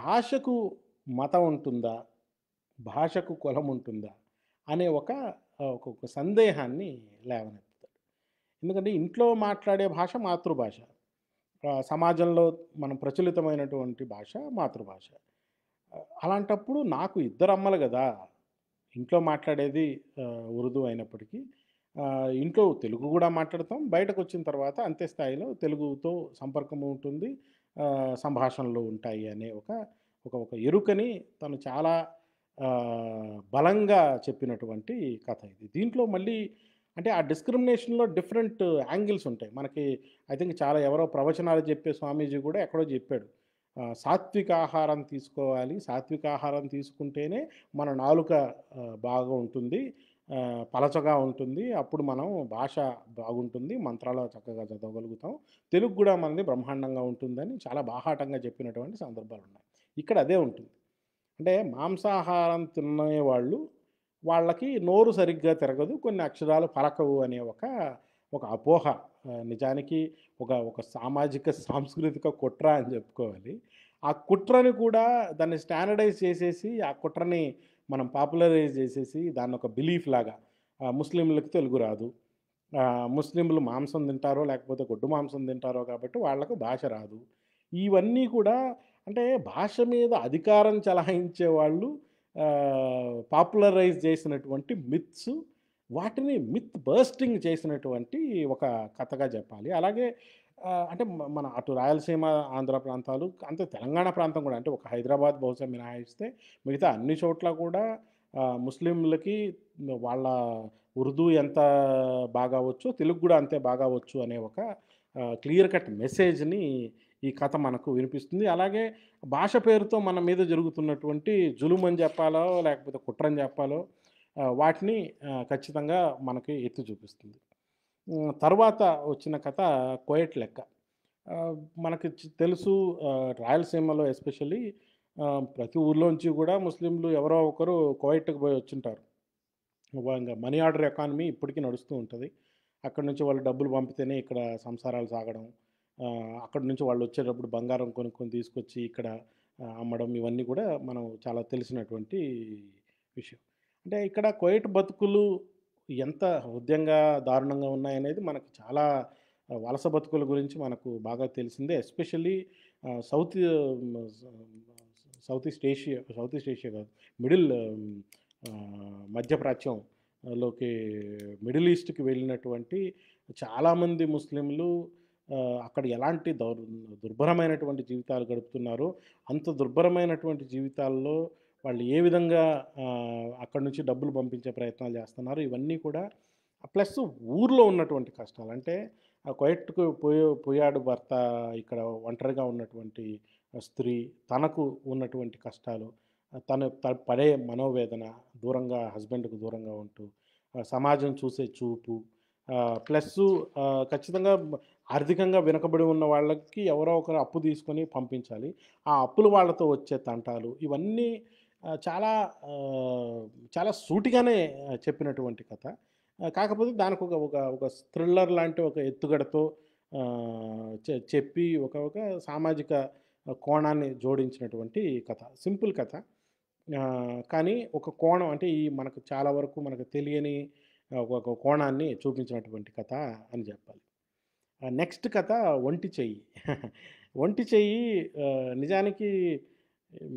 భాషకు మతం ఉంటుందా భాషకు కులం ఉంటుందా అనే ఒక ఒక సందేహాన్ని లేవనెత్తుతాడు ఎందుకంటే ఇంట్లో మాట్లాడే భాష మాతృభాష సమాజంలో మనం ప్రచులితమైనటువంటి భాష మాతృభాష అలాంటప్పుడు నాకు ఇద్దరు అమ్మలు కదా ఇంట్లో మాట్లాడేది ఉర్దూ అయినప్పటికీ ఇంట్లో తెలుగు కూడా మాట్లాడతాం బయటకు వచ్చిన తర్వాత అంతే స్థాయిలో తెలుగుతో సంపర్కం ఉంటుంది సంభాషణలు ఉంటాయి అనే ఒక ఒక ఒక ఎరుకని తను చాలా బలంగా చెప్పినటువంటి కథ ఇది దీంట్లో మళ్ళీ అంటే ఆ డిస్క్రిమినేషన్లో డిఫరెంట్ యాంగిల్స్ ఉంటాయి మనకి ఐ థింక్ చాలా ఎవరో ప్రవచనాలు చెప్పే స్వామీజీ కూడా ఎక్కడో చెప్పాడు సాత్విక ఆహారం తీసుకోవాలి సాత్విక ఆహారం తీసుకుంటేనే మన నాలుక బాగా ఉంటుంది పలచగా ఉంటుంది అప్పుడు మనం భాష బాగుంటుంది మంత్రాలు చక్కగా చదవగలుగుతాం తెలుగు కూడా మనది బ్రహ్మాండంగా ఉంటుందని చాలా బాహాటంగా చెప్పినటువంటి సందర్భాలు ఉన్నాయి ఇక్కడ అదే ఉంటుంది అంటే మాంసాహారం వాళ్ళు వాళ్ళకి నోరు సరిగ్గా తిరగదు కొన్ని అక్షరాలు పలకవు అనే ఒక ఒక అపోహ నిజానికి ఒక ఒక సామాజిక సాంస్కృతిక కుట్ర అని చెప్పుకోవాలి ఆ కుట్రని కూడా దాన్ని స్టాండర్డైజ్ చేసేసి ఆ కుట్రని మనం పాపులరైజ్ చేసేసి దాన్ని ఒక బిలీఫ్ లాగా ముస్లింలకు తెలుగు రాదు ముస్లింలు మాంసం తింటారో లేకపోతే గొడ్డు మాంసం తింటారో కాబట్టి వాళ్ళకు భాష రాదు ఇవన్నీ కూడా అంటే భాష మీద అధికారం చలాయించే వాళ్ళు పాపులరైజ్ చేసినటువంటి మిత్స్ వాటిని మిత్ బర్స్టింగ్ చేసినటువంటి ఒక కథగా చెప్పాలి అలాగే అంటే మన అటు రాయలసీమ ఆంధ్ర ప్రాంతాలు అంతే తెలంగాణ ప్రాంతం కూడా అంటే ఒక హైదరాబాద్ బహుశా మినహాయిస్తే మిగతా అన్ని చోట్ల కూడా ముస్లింలకి వాళ్ళ ఉర్దూ ఎంత బాగా వచ్చు తెలుగు కూడా అంతే బాగా వచ్చు అనే ఒక క్లియర్ కట్ మెసేజ్ని ఈ కథ మనకు వినిపిస్తుంది అలాగే భాష పేరుతో మన మీద జరుగుతున్నటువంటి అని చెప్పాలో లేకపోతే కుట్రని చెప్పాలో వాటిని ఖచ్చితంగా మనకి ఎత్తి చూపిస్తుంది తర్వాత వచ్చిన కథ కోయట్ లెక్క మనకి తెలుసు రాయలసీమలో ఎస్పెషల్లీ ప్రతి ఊర్లోంచి కూడా ముస్లింలు ఎవరో ఒకరు కోయట్కి పోయి వచ్చింటారు ఇంకా మనీ ఆర్డర్ ఎకానమీ ఇప్పటికీ నడుస్తూ ఉంటుంది అక్కడ నుంచి వాళ్ళు డబ్బులు పంపితేనే ఇక్కడ సంసారాలు సాగడం అక్కడ నుంచి వాళ్ళు వచ్చేటప్పుడు బంగారం కొనుక్కొని తీసుకొచ్చి ఇక్కడ అమ్మడం ఇవన్నీ కూడా మనం చాలా తెలిసినటువంటి విషయం అంటే ఇక్కడ కోయట్ బతుకులు ఎంత హృదయంగా దారుణంగా ఉన్నాయనేది మనకు చాలా వలస బతుకుల గురించి మనకు బాగా తెలిసిందే especially south south east Asia south east Asia కాదు మిడిల్ మధ్యప్రాచ్యంలోకి మిడిల్ ఈస్ట్కి వెళ్ళినటువంటి చాలామంది ముస్లింలు అక్కడ ఎలాంటి దౌర్ దుర్భరమైనటువంటి జీవితాలు గడుపుతున్నారో అంత దుర్భరమైనటువంటి జీవితాల్లో వాళ్ళు ఏ విధంగా అక్కడి నుంచి డబ్బులు పంపించే ప్రయత్నాలు చేస్తున్నారు ఇవన్నీ కూడా ప్లస్ ఊర్లో ఉన్నటువంటి కష్టాలు అంటే ఆ కొయట్కు పోయే పోయాడు భర్త ఇక్కడ ఒంటరిగా ఉన్నటువంటి స్త్రీ తనకు ఉన్నటువంటి కష్టాలు తను పడే మనోవేదన దూరంగా హస్బెండ్కు దూరంగా ఉంటూ సమాజం చూసే చూపు ప్లస్ ఖచ్చితంగా ఆర్థికంగా వెనుకబడి ఉన్న వాళ్ళకి ఎవరో ఒకరు అప్పు తీసుకొని పంపించాలి ఆ అప్పులు వాళ్ళతో వచ్చే తంటాలు ఇవన్నీ చాలా చాలా సూటిగానే చెప్పినటువంటి కథ కాకపోతే దానికి ఒక ఒక ఒక థ్రిల్లర్ లాంటి ఒక ఎత్తుగడతో చెప్పి ఒక ఒక సామాజిక కోణాన్ని జోడించినటువంటి కథ సింపుల్ కథ కానీ ఒక కోణం అంటే ఈ మనకు చాలా వరకు మనకు తెలియని ఒక కోణాన్ని చూపించినటువంటి కథ అని చెప్పాలి నెక్స్ట్ కథ ఒంటి చెయ్యి ఒంటి చెయ్యి నిజానికి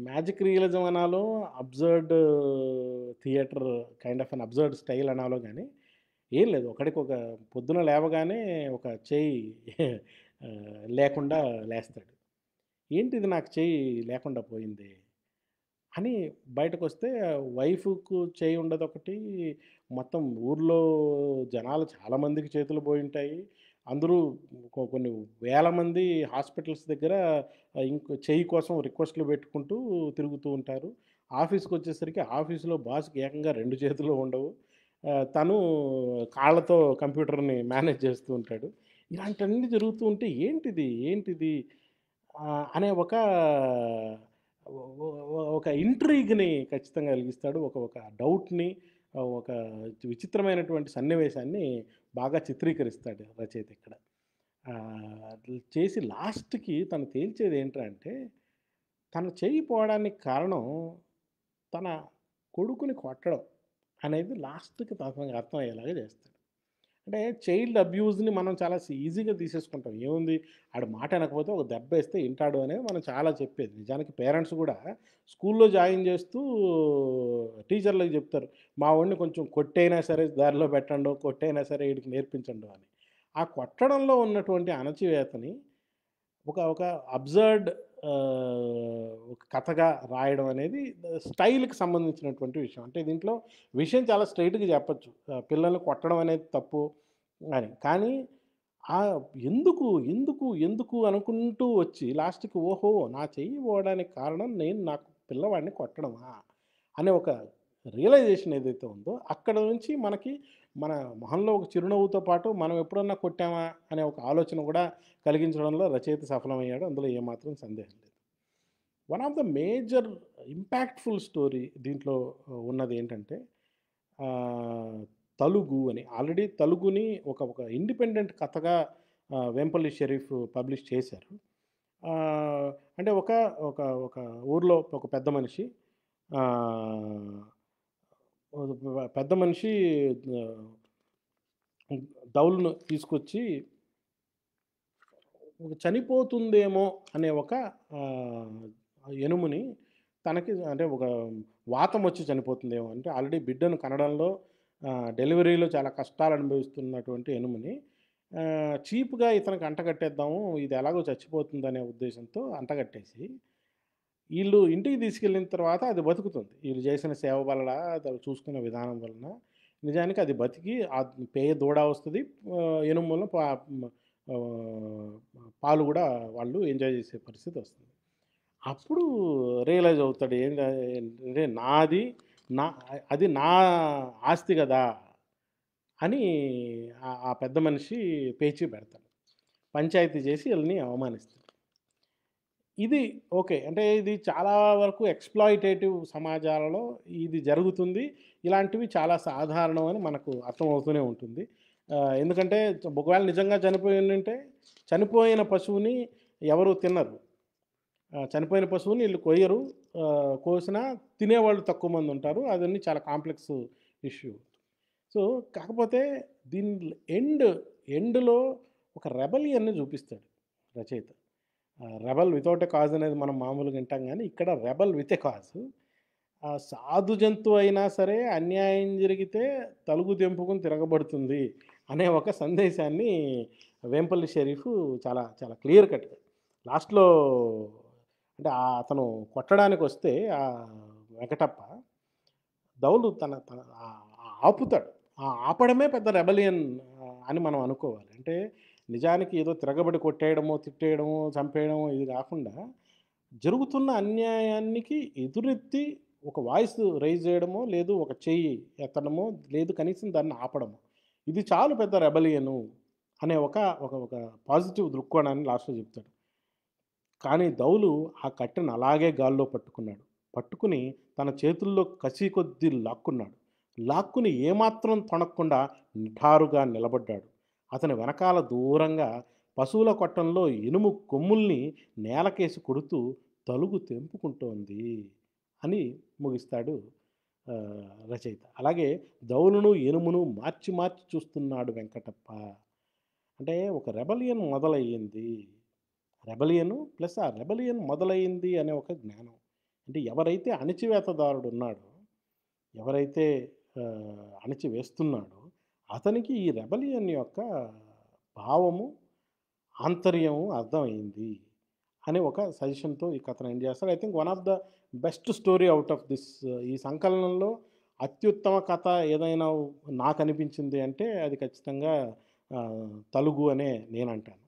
మ్యాజిక్ రియలిజం అనాలో absurd theatre kind of an absurd style అనాలో కానీ ఏం లేదు ఒకడికి ఒక పొద్దున లేవగానే ఒక చేయి లేకుండా లేస్తాడు ఏంటి ఇది నాకు చేయి లేకుండా పోయింది అని బయటకు వస్తే వైఫ్కు చేయి ఉండదు ఒకటి మొత్తం ఊర్లో జనాలు చాలామందికి చేతులు పోయి ఉంటాయి అందరూ కొన్ని వేల మంది హాస్పిటల్స్ దగ్గర ఇంక చెయ్యి కోసం రిక్వెస్ట్లు పెట్టుకుంటూ తిరుగుతూ ఉంటారు ఆఫీస్కి వచ్చేసరికి ఆఫీస్లో బాస్కి ఏకంగా రెండు చేతులు ఉండవు తను కాళ్ళతో కంప్యూటర్ని మేనేజ్ చేస్తూ ఉంటాడు ఇలాంటివన్నీ జరుగుతూ ఉంటే ఏంటిది ఏంటిది అనే ఒక ఒక ఇంట్రీగ్ని ఖచ్చితంగా కలిగిస్తాడు ఒక ఒక డౌట్ని ఒక విచిత్రమైనటువంటి సన్నివేశాన్ని బాగా చిత్రీకరిస్తాడు రచయిత ఇక్కడ చేసి లాస్ట్కి తను తేల్చేది ఏంటంటే తను చేయిపోవడానికి కారణం తన కొడుకుని కొట్టడం అనేది లాస్ట్కి తనకు అర్థమయ్యేలాగా చేస్తాడు అంటే చైల్డ్ అబ్యూజ్ని మనం చాలా ఈజీగా తీసేసుకుంటాం ఏముంది ఆడు మాట అనకపోతే ఒక దెబ్బ వేస్తే ఇంటాడు అనేది మనం చాలా చెప్పేది నిజానికి పేరెంట్స్ కూడా స్కూల్లో జాయిన్ చేస్తూ టీచర్లకు చెప్తారు మా వాడిని కొంచెం కొట్టైనా సరే దారిలో పెట్టండు కొట్టైనా సరే వీడికి నేర్పించండు అని ఆ కొట్టడంలో ఉన్నటువంటి అణచివేతని ఒక ఒక అబ్జర్డ్ ఒక కథగా రాయడం అనేది స్టైల్కి సంబంధించినటువంటి విషయం అంటే దీంట్లో విషయం చాలా స్ట్రైట్గా చెప్పచ్చు పిల్లల్ని కొట్టడం అనేది తప్పు అని కానీ ఎందుకు ఎందుకు ఎందుకు అనుకుంటూ వచ్చి లాస్ట్కి ఓహో నా చెయ్యి పోవడానికి కారణం నేను నాకు పిల్లవాడిని కొట్టడమా అనే ఒక రియలైజేషన్ ఏదైతే ఉందో అక్కడ నుంచి మనకి మన మొహంలో ఒక చిరునవ్వుతో పాటు మనం ఎప్పుడన్నా కొట్టామా అనే ఒక ఆలోచన కూడా కలిగించడంలో రచయిత సఫలమయ్యాడు అందులో ఏమాత్రం సందేహం లేదు one of the major impactful story దీంట్లో ఉన్నది ఏంటంటే తలుగు అని ఆల్రెడీ తలుగుని ఒక ఒక ఇండిపెండెంట్ కథగా వెంపల్లి షరీఫ్ పబ్లిష్ చేశారు అంటే ఒక ఒక ఒక ఊర్లో ఒక పెద్ద మనిషి పెద్ద మనిషి డౌల్ను తీసుకొచ్చి చనిపోతుందేమో అనే ఒక ఎనుముని తనకి అంటే ఒక వాతం వచ్చి చనిపోతుందేమో అంటే ఆల్రెడీ బిడ్డను కనడంలో డెలివరీలో చాలా కష్టాలు అనుభవిస్తున్నటువంటి ఎనుముని చీప్గా ఇతనికి అంటగట్టేద్దాము ఇది ఎలాగో చచ్చిపోతుందనే ఉద్దేశంతో అంటగట్టేసి వీళ్ళు ఇంటికి తీసుకెళ్ళిన తర్వాత అది బతుకుతుంది వీళ్ళు చేసిన సేవ వలన అది చూసుకునే విధానం వలన నిజానికి అది బతికి ఆ పేయ దూడ వస్తుంది ఎనుమూలం పాలు కూడా వాళ్ళు ఎంజాయ్ చేసే పరిస్థితి వస్తుంది అప్పుడు రియలైజ్ అవుతాడు ఏం అంటే నాది నా అది నా ఆస్తి కదా అని ఆ పెద్ద మనిషి పేచి పెడతాడు పంచాయతీ చేసి వీళ్ళని అవమానిస్తాడు ఇది ఓకే అంటే ఇది చాలా వరకు ఎక్స్ప్లాయిటేటివ్ సమాజాలలో ఇది జరుగుతుంది ఇలాంటివి చాలా సాధారణం అని మనకు అర్థమవుతూనే ఉంటుంది ఎందుకంటే ఒకవేళ నిజంగా చనిపోయిందంటే చనిపోయిన పశువుని ఎవరు తినరు చనిపోయిన పశువుని వీళ్ళు కొయ్యరు కోసినా తినేవాళ్ళు తక్కువ మంది ఉంటారు అదన్నీ చాలా కాంప్లెక్స్ ఇష్యూ సో కాకపోతే దీని ఎండ్ ఎండ్లో ఒక రెబలియన్ని చూపిస్తాడు రచయిత రెబల్ వితౌట్ ఎ కాజ్ అనేది మనం మామూలుగా వింటాం కానీ ఇక్కడ రెబల్ విత్ ఎ కాజ్ సాధు జంతువు అయినా సరే అన్యాయం జరిగితే తలుగు తెంపుకుని తిరగబడుతుంది అనే ఒక సందేశాన్ని వేంపల్లి షరీఫ్ చాలా చాలా క్లియర్ కట్గా లాస్ట్లో అంటే అతను కొట్టడానికి వస్తే ఆ వెంకటప్ప దౌలు తన తన ఆపుతాడు ఆ ఆపడమే పెద్ద రెబలియన్ అని మనం అనుకోవాలి అంటే నిజానికి ఏదో తిరగబడి కొట్టేయడమో తిట్టేయడమో చంపేయడమో ఇది కాకుండా జరుగుతున్న అన్యాయానికి ఎదురెత్తి ఒక వాయిస్ రైజ్ చేయడమో లేదు ఒక చెయ్యి ఎత్తడమో లేదు కనీసం దాన్ని ఆపడము ఇది చాలు పెద్ద రెబలియను అనే ఒక ఒక ఒక పాజిటివ్ దృక్కోణాన్ని లాస్ట్లో చెప్తాడు కానీ దౌలు ఆ కట్టెను అలాగే గాల్లో పట్టుకున్నాడు పట్టుకుని తన చేతుల్లో కసి కొద్దీ లాక్కున్నాడు లాక్కుని ఏమాత్రం తొనక్కుండా నిఠారుగా నిలబడ్డాడు అతని వెనకాల దూరంగా పశువుల కొట్టంలో ఇనుము కొమ్ముల్ని నేలకేసి కొడుతూ తలుగు తెంపుకుంటోంది అని ముగిస్తాడు రచయిత అలాగే దౌలును ఎనుమును మార్చి మార్చి చూస్తున్నాడు వెంకటప్ప అంటే ఒక రెబలియన్ మొదలయ్యింది రెబలియను ప్లస్ ఆ రెబలియన్ మొదలయ్యింది అనే ఒక జ్ఞానం అంటే ఎవరైతే అణచివేతదారుడు ఉన్నాడో ఎవరైతే అణచివేస్తున్నాడో అతనికి ఈ రెబలియన్ యొక్క భావము ఆంతర్యము అర్థమైంది అనే ఒక సజెషన్తో ఈ కథను ఎండ్ చేస్తారు I think one of the best story out of this ఈ సంకలనంలో అత్యుత్తమ కథ ఏదైనా నాకు అనిపించింది అంటే అది ఖచ్చితంగా తలుగు అనే నేను అంటాను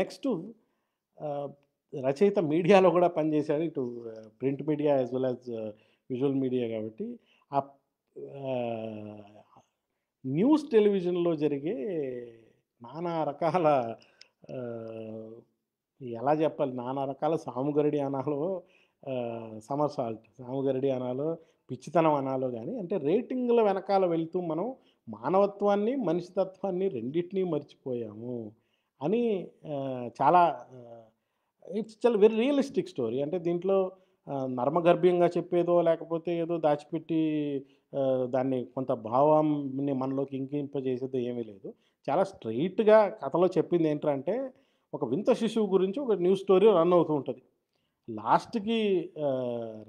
నెక్స్ట్ రచయిత మీడియాలో కూడా పనిచేశాడు ఇటు print media as well as visual media కాబట్టి ఆ న్యూస్ టెలివిజన్లో జరిగే నానా రకాల ఎలా చెప్పాలి నానా రకాల సాముగరడి అనాలో సమర్సాల్ట్ సాముగరడి అనాలో పిచ్చితనం అనాలో కానీ అంటే రేటింగ్ల వెనకాల వెళ్తూ మనం మానవత్వాన్ని మనిషితత్వాన్ని రెండింటినీ మర్చిపోయాము అని చాలా ఇట్స్ చాలా వెరీ రియలిస్టిక్ స్టోరీ అంటే దీంట్లో నర్మగర్భ్యంగా చెప్పేదో లేకపోతే ఏదో దాచిపెట్టి దాన్ని కొంత భావాన్ని మనలోకి ఇంకింపజేసేది ఏమీ లేదు చాలా స్ట్రైట్గా కథలో చెప్పింది ఏంటంటే ఒక వింత శిశువు గురించి ఒక న్యూస్ స్టోరీ రన్ అవుతూ ఉంటుంది లాస్ట్కి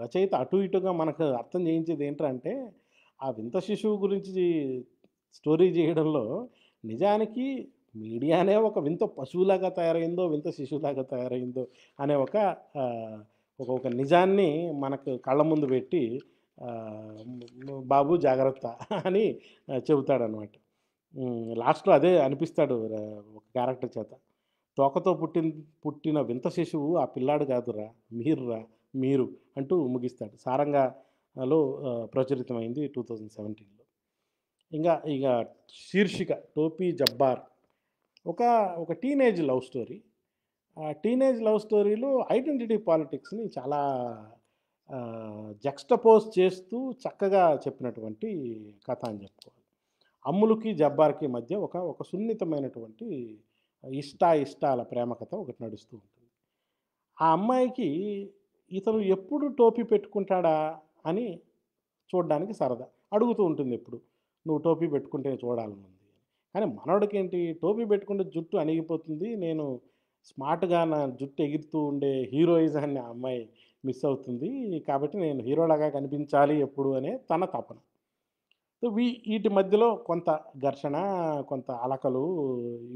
రచయిత అటు ఇటుగా మనకు అర్థం చేయించేది ఏంటంటే ఆ వింత శిశువు గురించి స్టోరీ చేయడంలో నిజానికి మీడియానే ఒక వింత పశువులాగా తయారైందో వింత శిశువులాగా తయారైందో అనే ఒక ఒక నిజాన్ని మనకు కళ్ళ ముందు పెట్టి బాబు జాగ్రత్త అని చెబుతాడనమాట లాస్ట్లో అదే అనిపిస్తాడు ఒక క్యారెక్టర్ చేత తోకతో పుట్టిన పుట్టిన వింత శిశువు ఆ పిల్లాడు కాదురా మీరురా మీరు అంటూ ముగిస్తాడు సారంగాలో ప్రచురితమైంది టూ థౌజండ్ సెవెంటీన్లో ఇంకా ఇక శీర్షిక టోపీ జబ్బార్ ఒక ఒక టీనేజ్ లవ్ స్టోరీ ఆ టీనేజ్ లవ్ స్టోరీలో ఐడెంటిటీ పాలిటిక్స్ని చాలా జక్స్టపోజ్ చేస్తూ చక్కగా చెప్పినటువంటి కథ అని చెప్పుకోవాలి అమ్ములకి జబ్బార్కి మధ్య ఒక ఒక సున్నితమైనటువంటి ఇష్ట ఇష్టాల ప్రేమ కథ ఒకటి నడుస్తూ ఉంటుంది ఆ అమ్మాయికి ఇతను ఎప్పుడు టోపీ పెట్టుకుంటాడా అని చూడడానికి సరదా అడుగుతూ ఉంటుంది ఎప్పుడు నువ్వు టోపీ పెట్టుకుంటే చూడాలని కానీ మనవడికి ఏంటి టోపీ పెట్టుకుంటే జుట్టు అణిగిపోతుంది నేను స్మార్ట్గా నా జుట్టు ఎగురుతూ ఉండే హీరోయిజాన్ని అమ్మాయి మిస్ అవుతుంది కాబట్టి నేను హీరోలాగా కనిపించాలి ఎప్పుడు అనే తన తపన సో వీ వీటి మధ్యలో కొంత ఘర్షణ కొంత అలకలు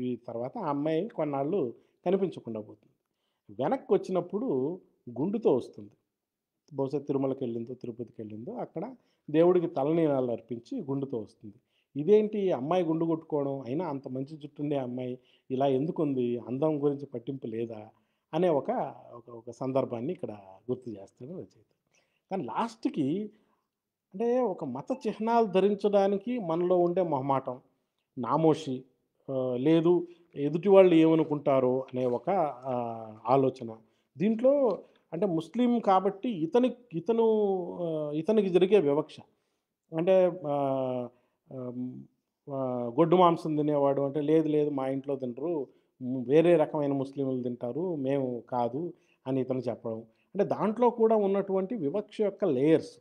ఈ తర్వాత ఆ అమ్మాయి కొన్నాళ్ళు కనిపించకుండా పోతుంది వెనక్కి వచ్చినప్పుడు గుండుతో వస్తుంది బహుశా తిరుమలకి వెళ్ళిందో తిరుపతికి వెళ్ళిందో అక్కడ దేవుడికి తలనీనాలు అర్పించి గుండుతో వస్తుంది ఇదేంటి అమ్మాయి గుండు కొట్టుకోవడం అయినా అంత మంచి జుట్టుండే అమ్మాయి ఇలా ఎందుకుంది అందం గురించి పట్టింపు లేదా అనే ఒక ఒక సందర్భాన్ని ఇక్కడ గుర్తు చేస్తాడు రచయిత కానీ లాస్ట్కి అంటే ఒక మత చిహ్నాలు ధరించడానికి మనలో ఉండే మొహమాటం నామోషి లేదు ఎదుటి వాళ్ళు ఏమనుకుంటారో అనే ఒక ఆలోచన దీంట్లో అంటే ముస్లిం కాబట్టి ఇతని ఇతను ఇతనికి జరిగే వివక్ష అంటే గొడ్డు మాంసం తినేవాడు అంటే లేదు లేదు మా ఇంట్లో తినరు వేరే రకమైన ముస్లింలు తింటారు మేము కాదు అని ఇతను చెప్పడం అంటే దాంట్లో కూడా ఉన్నటువంటి వివక్ష యొక్క లేయర్స్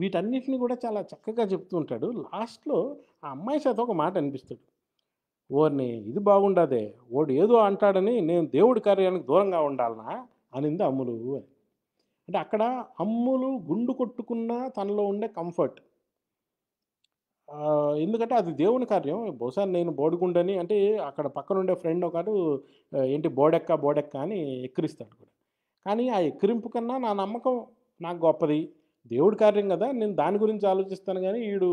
వీటన్నిటిని కూడా చాలా చక్కగా చెప్తుంటాడు లాస్ట్లో ఆ అమ్మాయి చేత ఒక మాట అనిపిస్తాడు ఓర్ని ఇది బాగుండదే ఓడు ఏదో అంటాడని నేను దేవుడి కార్యానికి దూరంగా ఉండాలనా అనింది అమ్ములు అని అంటే అక్కడ అమ్ములు గుండు కొట్టుకున్న తనలో ఉండే కంఫర్ట్ ఎందుకంటే అది దేవుని కార్యం బహుశా నేను బోడిగుండని అంటే అక్కడ పక్కన ఉండే ఫ్రెండ్ ఒకడు ఏంటి బోడెక్క బోడెక్క అని ఎక్కిరిస్తాడు కూడా కానీ ఆ ఎక్కిరింపు కన్నా నా నమ్మకం నాకు గొప్పది దేవుడి కార్యం కదా నేను దాని గురించి ఆలోచిస్తాను కానీ వీడు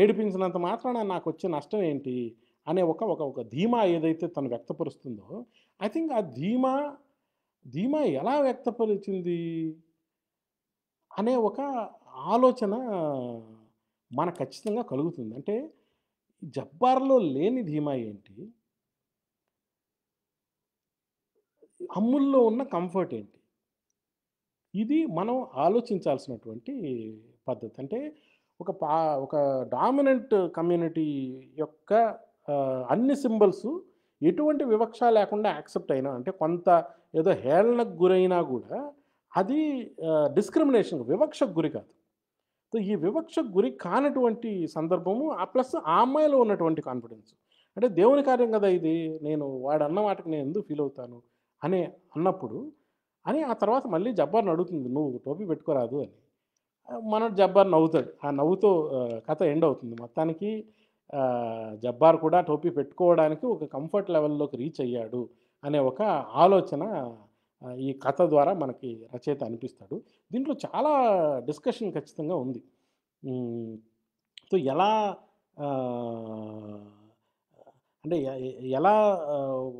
ఏడిపించినంత మాత్రాన నాకు వచ్చే నష్టం ఏంటి అనే ఒక ఒక ఒక ధీమా ఏదైతే తను వ్యక్తపరుస్తుందో ఐ థింక్ ఆ ధీమా ధీమా ఎలా వ్యక్తపరిచింది అనే ఒక ఆలోచన మనకు ఖచ్చితంగా కలుగుతుంది అంటే జబ్బార్లో లేని ధీమా ఏంటి అమ్ముల్లో ఉన్న కంఫర్ట్ ఏంటి ఇది మనం ఆలోచించాల్సినటువంటి పద్ధతి అంటే ఒక పా ఒక డామినెంట్ కమ్యూనిటీ యొక్క అన్ని సింబల్స్ ఎటువంటి వివక్ష లేకుండా యాక్సెప్ట్ అయినా అంటే కొంత ఏదో హేళనకు గురైనా కూడా అది డిస్క్రిమినేషన్ వివక్షకు గురి కాదు సో ఈ వివక్ష గురి కానటువంటి సందర్భము ఆ ప్లస్ ఆ అమ్మాయిలో ఉన్నటువంటి కాన్ఫిడెన్స్ అంటే దేవుని కార్యం కదా ఇది నేను వాడు అన్న మాటకి నేను ఎందుకు ఫీల్ అవుతాను అని అన్నప్పుడు అని ఆ తర్వాత మళ్ళీ జబ్బార్ని అడుగుతుంది నువ్వు టోపీ పెట్టుకోరాదు అని మన జబ్బార్ నవ్వుతాడు ఆ నవ్వుతో కథ ఎండ్ అవుతుంది మొత్తానికి జబ్బార్ కూడా టోపీ పెట్టుకోవడానికి ఒక కంఫర్ట్ లెవెల్లోకి రీచ్ అయ్యాడు అనే ఒక ఆలోచన ఈ కథ ద్వారా మనకి రచయిత అనిపిస్తాడు దీంట్లో చాలా డిస్కషన్ ఖచ్చితంగా ఉంది సో ఎలా అంటే ఎలా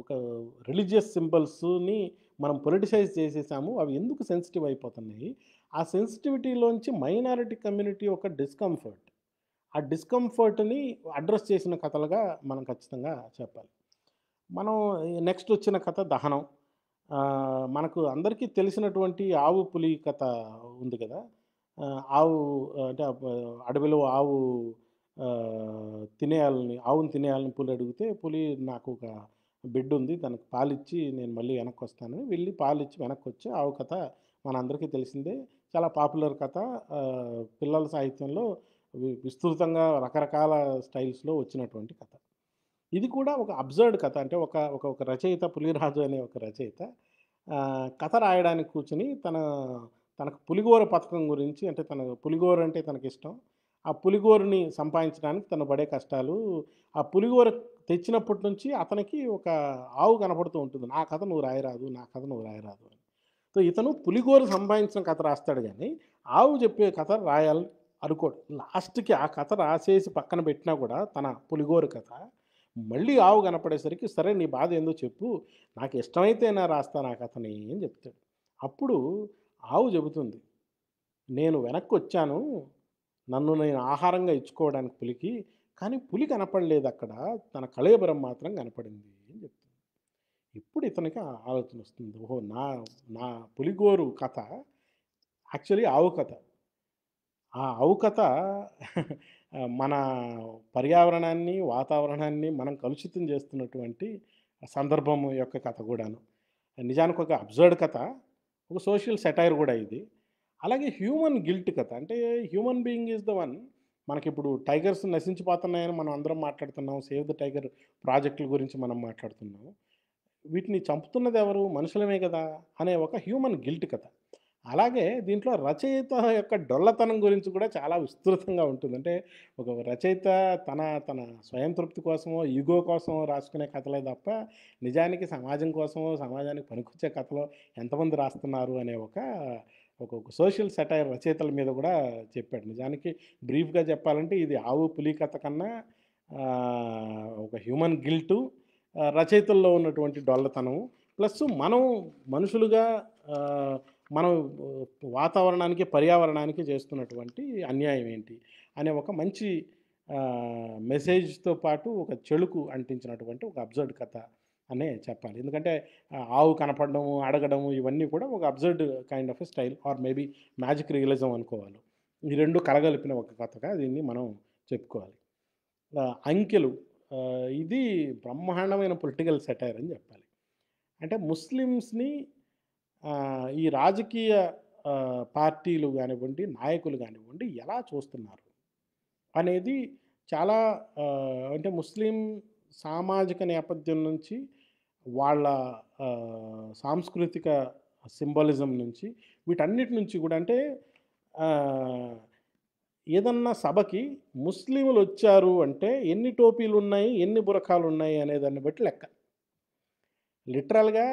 ఒక రిలీజియస్ సింబల్స్ని మనం పొలిటిసైజ్ చేసేసాము అవి ఎందుకు సెన్సిటివ్ అయిపోతున్నాయి ఆ సెన్సిటివిటీలోంచి మైనారిటీ కమ్యూనిటీ ఒక డిస్కంఫర్ట్ ఆ డిస్కంఫర్ట్ని అడ్రస్ చేసిన కథలుగా మనం ఖచ్చితంగా చెప్పాలి మనం నెక్స్ట్ వచ్చిన కథ దహనం మనకు అందరికీ తెలిసినటువంటి ఆవు పులి కథ ఉంది కదా ఆవు అంటే అడవిలో ఆవు తినేయాలని ఆవును తినేయాలని పులి అడిగితే పులి నాకు ఒక బిడ్డు ఉంది దానికి పాలిచ్చి నేను మళ్ళీ వెనక్కి వస్తాను వెళ్ళి పాలిచ్చి వెనక్కి వచ్చి ఆవు కథ మనందరికీ తెలిసిందే చాలా పాపులర్ కథ పిల్లల సాహిత్యంలో విస్తృతంగా రకరకాల స్టైల్స్లో వచ్చినటువంటి కథ ఇది కూడా ఒక అబ్జర్డ్ కథ అంటే ఒక ఒక ఒక రచయిత పులిరాజు అనే ఒక రచయిత కథ రాయడానికి కూర్చుని తన తనకు పులిగోర పథకం గురించి అంటే తన పులిగోర అంటే తనకి ఇష్టం ఆ పులిగోరుని సంపాదించడానికి తను పడే కష్టాలు ఆ పులిగోర తెచ్చినప్పటి నుంచి అతనికి ఒక ఆవు కనపడుతూ ఉంటుంది నా కథ నువ్వు రాయరాదు నా కథ నువ్వు రాయరాదు అని సో ఇతను పులిగోర సంపాదించిన కథ రాస్తాడు కానీ ఆవు చెప్పే కథ రాయాలి అనుకోడు లాస్ట్కి ఆ కథ రాసేసి పక్కన పెట్టినా కూడా తన పులిగోరు కథ మళ్ళీ ఆవు కనపడేసరికి సరే నీ బాధ ఏందో చెప్పు నాకు ఇష్టమైతే నా రాస్తా నా కథని అని చెప్తాడు అప్పుడు ఆవు చెబుతుంది నేను వెనక్కి వచ్చాను నన్ను నేను ఆహారంగా ఇచ్చుకోవడానికి పులికి కానీ పులి కనపడలేదు అక్కడ తన కళయబరం మాత్రం కనపడింది అని చెప్తుంది ఇప్పుడు ఇతనికి ఆలోచన వస్తుంది ఓహో నా నా పులిగోరు కథ యాక్చువల్లీ ఆవు కథ ఆ అవకత మన పర్యావరణాన్ని వాతావరణాన్ని మనం కలుషితం చేస్తున్నటువంటి సందర్భం యొక్క కథ కూడాను నిజానికి ఒక అబ్జర్డ్ కథ ఒక సోషల్ సెటైర్ కూడా ఇది అలాగే హ్యూమన్ గిల్ట్ కథ అంటే human being is the one మనకిప్పుడు టైగర్స్ నశించిపోతున్నాయని మనం అందరం మాట్లాడుతున్నాం సేవ్ ద టైగర్ ప్రాజెక్టుల గురించి మనం మాట్లాడుతున్నాం వీటిని చంపుతున్నది ఎవరు మనుషులమే కదా అనే ఒక హ్యూమన్ గిల్ట్ కథ అలాగే దీంట్లో రచయిత యొక్క డొల్లతనం గురించి కూడా చాలా విస్తృతంగా ఉంటుంది అంటే ఒక రచయిత తన తన స్వయం తృప్తి కోసమో ఈగో కోసం రాసుకునే కథలే తప్ప నిజానికి సమాజం కోసమో సమాజానికి పనికొచ్చే కథలో ఎంతమంది రాస్తున్నారు అనే ఒక ఒక సోషల్ సెటైర్ రచయితల మీద కూడా చెప్పాడు నిజానికి బ్రీఫ్గా చెప్పాలంటే ఇది ఆవు పులి కథ కన్నా ఒక హ్యూమన్ గిల్టు రచయితల్లో ఉన్నటువంటి డొల్లతనం ప్లస్ మనం మనుషులుగా మనం వాతావరణానికి పర్యావరణానికి చేస్తున్నటువంటి అన్యాయం ఏంటి అనే ఒక మంచి మెసేజ్తో పాటు ఒక చెడుకు అంటించినటువంటి ఒక అబ్జర్డ్ కథ అనే చెప్పాలి ఎందుకంటే ఆవు కనపడము అడగడము ఇవన్నీ కూడా ఒక absurd kind of style or maybe magic realism అనుకోవాలి ఈ రెండు కలగలిపిన ఒక కథగా దీన్ని మనం చెప్పుకోవాలి అంకెలు ఇది బ్రహ్మాండమైన పొలిటికల్ సెటైర్ అని చెప్పాలి అంటే ముస్లిమ్స్ని ఈ రాజకీయ పార్టీలు కానివ్వండి నాయకులు కానివ్వండి ఎలా చూస్తున్నారు అనేది చాలా అంటే ముస్లిం సామాజిక నేపథ్యం నుంచి వాళ్ళ సాంస్కృతిక సింబలిజం నుంచి వీటన్నిటి నుంచి కూడా అంటే ఏదన్నా సభకి ముస్లింలు వచ్చారు అంటే ఎన్ని టోపీలు ఉన్నాయి ఎన్ని బురకాలు ఉన్నాయి అనే దాన్ని బట్టి లెక్క లిటరల్గా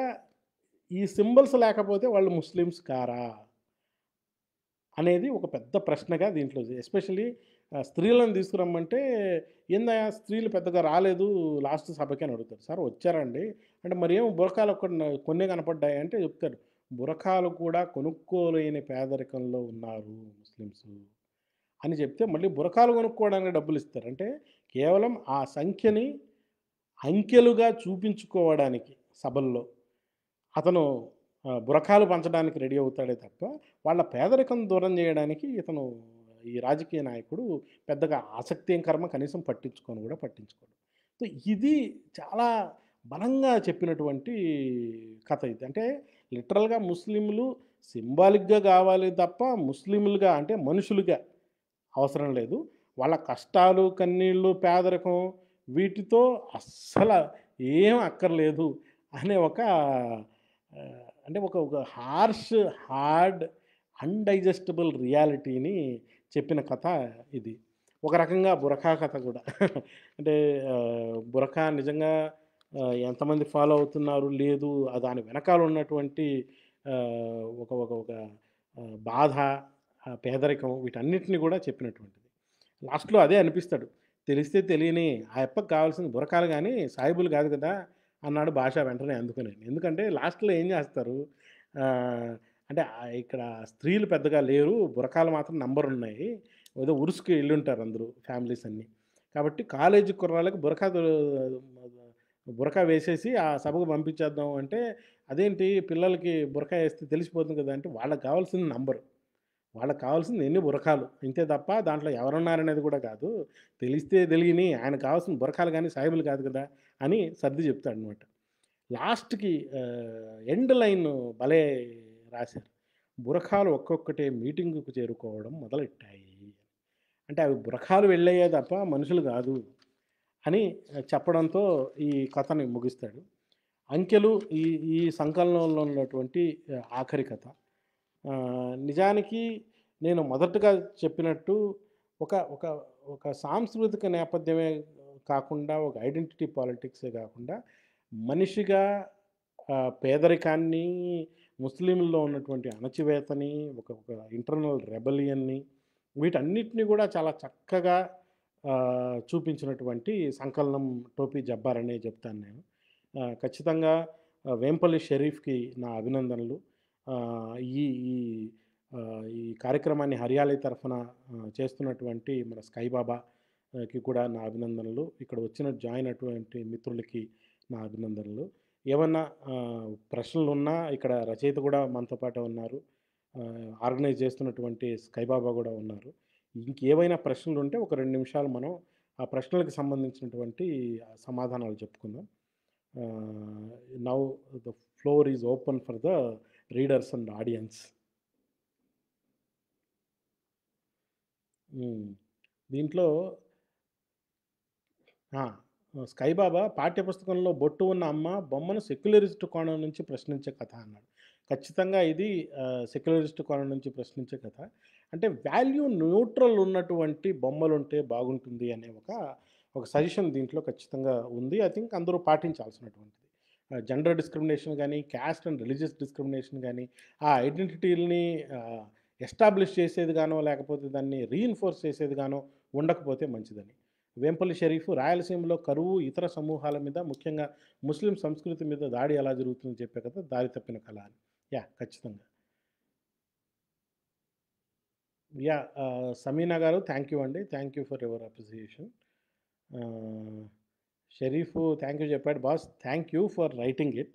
ఈ సింబల్స్ లేకపోతే వాళ్ళు ముస్లిమ్స్ కారా అనేది ఒక పెద్ద ప్రశ్నగా దీంట్లో ఎస్పెషలీ స్త్రీలను తీసుకురమ్మంటే ఏందా స్త్రీలు పెద్దగా రాలేదు లాస్ట్ సభకి అని అడుగుతారు సార్ వచ్చారండి అంటే మరి ఏం బురకాలు కొన్ని కనపడ్డాయి అంటే చెప్తాడు బురకాలు కూడా కొనుక్కోలేని పేదరికంలో ఉన్నారు ముస్లిమ్స్ అని చెప్తే మళ్ళీ బురకాలు కొనుక్కోవడానికి డబ్బులు ఇస్తారు అంటే కేవలం ఆ సంఖ్యని అంకెలుగా చూపించుకోవడానికి సభల్లో అతను బురకాలు పంచడానికి రెడీ అవుతాడే తప్ప వాళ్ళ పేదరికం దూరం చేయడానికి ఇతను ఈ రాజకీయ నాయకుడు పెద్దగా ఆసక్తి కర్మ కనీసం పట్టించుకొని కూడా పట్టించుకోడు సో ఇది చాలా బలంగా చెప్పినటువంటి కథ ఇది అంటే లిటరల్గా ముస్లింలు సింబాలిక్గా కావాలి తప్ప ముస్లింలుగా అంటే మనుషులుగా అవసరం లేదు వాళ్ళ కష్టాలు కన్నీళ్ళు పేదరికం వీటితో అస్సలు ఏం అక్కర్లేదు అనే ఒక అంటే ఒక ఒక హార్ష్ హార్డ్ అన్డైజెస్టబుల్ రియాలిటీని చెప్పిన కథ ఇది ఒక రకంగా బురఖా కథ కూడా అంటే బురఖా నిజంగా ఎంతమంది ఫాలో అవుతున్నారు లేదు దాని వెనకాల ఉన్నటువంటి ఒక ఒక ఒక బాధ పేదరికం వీటన్నిటిని కూడా చెప్పినటువంటిది లాస్ట్లో అదే అనిపిస్తాడు తెలిస్తే తెలియని ఆ ఎప్పకు కావాల్సిన బురకాలు కానీ సాయిబులు కాదు కదా అన్నాడు భాష వెంటనే అందుకునే ఎందుకంటే లాస్ట్లో ఏం చేస్తారు అంటే ఇక్కడ స్త్రీలు పెద్దగా లేరు బురకాలు మాత్రం నంబర్ ఉన్నాయి ఏదో ఉరుసుకి వెళ్ళి ఉంటారు అందరూ ఫ్యామిలీస్ అన్నీ కాబట్టి కాలేజీ కుర్రాళ్ళకి బురకా బురకా వేసేసి ఆ సభకు పంపించేద్దాం అంటే అదేంటి పిల్లలకి బురకా వేస్తే తెలిసిపోతుంది కదా అంటే వాళ్ళకి కావాల్సింది నంబరు వాళ్ళకి కావాల్సింది ఎన్ని బురకాలు ఇంతే తప్ప దాంట్లో ఎవరున్నారనేది కూడా కాదు తెలిస్తే తెలియని ఆయన కావాల్సిన బురకాలు కానీ సాయిబులు కాదు కదా అని సర్ది చెప్తాడు అనమాట లాస్ట్కి ఎండ్ లైన్ భలే రాశారు బురఖాలు ఒక్కొక్కటే మీటింగుకు చేరుకోవడం మొదలెట్టాయి అంటే అవి బురఖాలు వెళ్ళయ్యే తప్ప మనుషులు కాదు అని చెప్పడంతో ఈ కథని ముగిస్తాడు అంకెలు ఈ ఈ సంకలనంలో ఉన్నటువంటి ఆఖరి కథ నిజానికి నేను మొదటగా చెప్పినట్టు ఒక ఒక ఒక సాంస్కృతిక నేపథ్యమే కాకుండా ఒక ఐడెంటిటీ పాలిటిక్సే కాకుండా మనిషిగా పేదరికాన్ని ముస్లింల్లో ఉన్నటువంటి అణచివేతని ఒక ఒక ఇంటర్నల్ రెబలియన్ని వీటన్నిటిని కూడా చాలా చక్కగా చూపించినటువంటి సంకలనం టోపీ జబ్బార్ అనే చెప్తాను నేను ఖచ్చితంగా వేంపల్లి షరీఫ్కి నా అభినందనలు ఈ ఈ ఈ కార్యక్రమాన్ని హర్యాలీ తరఫున చేస్తున్నటువంటి మన స్కైబాబా కి కూడా నా అభినందనలు ఇక్కడ వచ్చిన జాయిన్ అటువంటి మిత్రులకి నా అభినందనలు ఏమన్నా ప్రశ్నలు ఉన్నా ఇక్కడ రచయిత కూడా మనతో పాటే ఉన్నారు ఆర్గనైజ్ చేస్తున్నటువంటి స్కైబాబా కూడా ఉన్నారు ఇంకేమైనా ప్రశ్నలు ఉంటే ఒక రెండు నిమిషాలు మనం ఆ ప్రశ్నలకు సంబంధించినటువంటి సమాధానాలు చెప్పుకుందాం now the floor is open for the readers and audience దీంట్లో స్కైబాబా పాఠ్యపుస్తకంలో బొట్టు ఉన్న అమ్మ బొమ్మను సెక్యులరిస్ట్ కోణం నుంచి ప్రశ్నించే కథ అన్నాడు ఖచ్చితంగా ఇది సెక్యులరిస్ట్ కోణం నుంచి ప్రశ్నించే కథ అంటే వాల్యూ న్యూట్రల్ ఉన్నటువంటి బొమ్మలు ఉంటే బాగుంటుంది అనే ఒక ఒక సజెషన్ దీంట్లో ఖచ్చితంగా ఉంది ఐ థింక్ అందరూ పాటించాల్సినటువంటిది జెండర్ డిస్క్రిమినేషన్ కానీ క్యాస్ట్ అండ్ రిలీజియస్ డిస్క్రిమినేషన్ కానీ ఆ ఐడెంటిటీలని ఎస్టాబ్లిష్ చేసేది కానో లేకపోతే దాన్ని రీఇన్ఫోర్స్ చేసేది కానో ఉండకపోతే మంచిదని వెంపల్లి షరీఫ్ రాయలసీమలో కరువు ఇతర సమూహాల మీద ముఖ్యంగా ముస్లిం సంస్కృతి మీద దాడి ఎలా జరుగుతుందో చెప్పే కదా దారి తప్పిన కళ అని యా ఖచ్చితంగా యా సమీనా గారు థ్యాంక్ యూ అండి thank you for your appreciation Sharif thank you చెప్పాడు boss thank you for writing it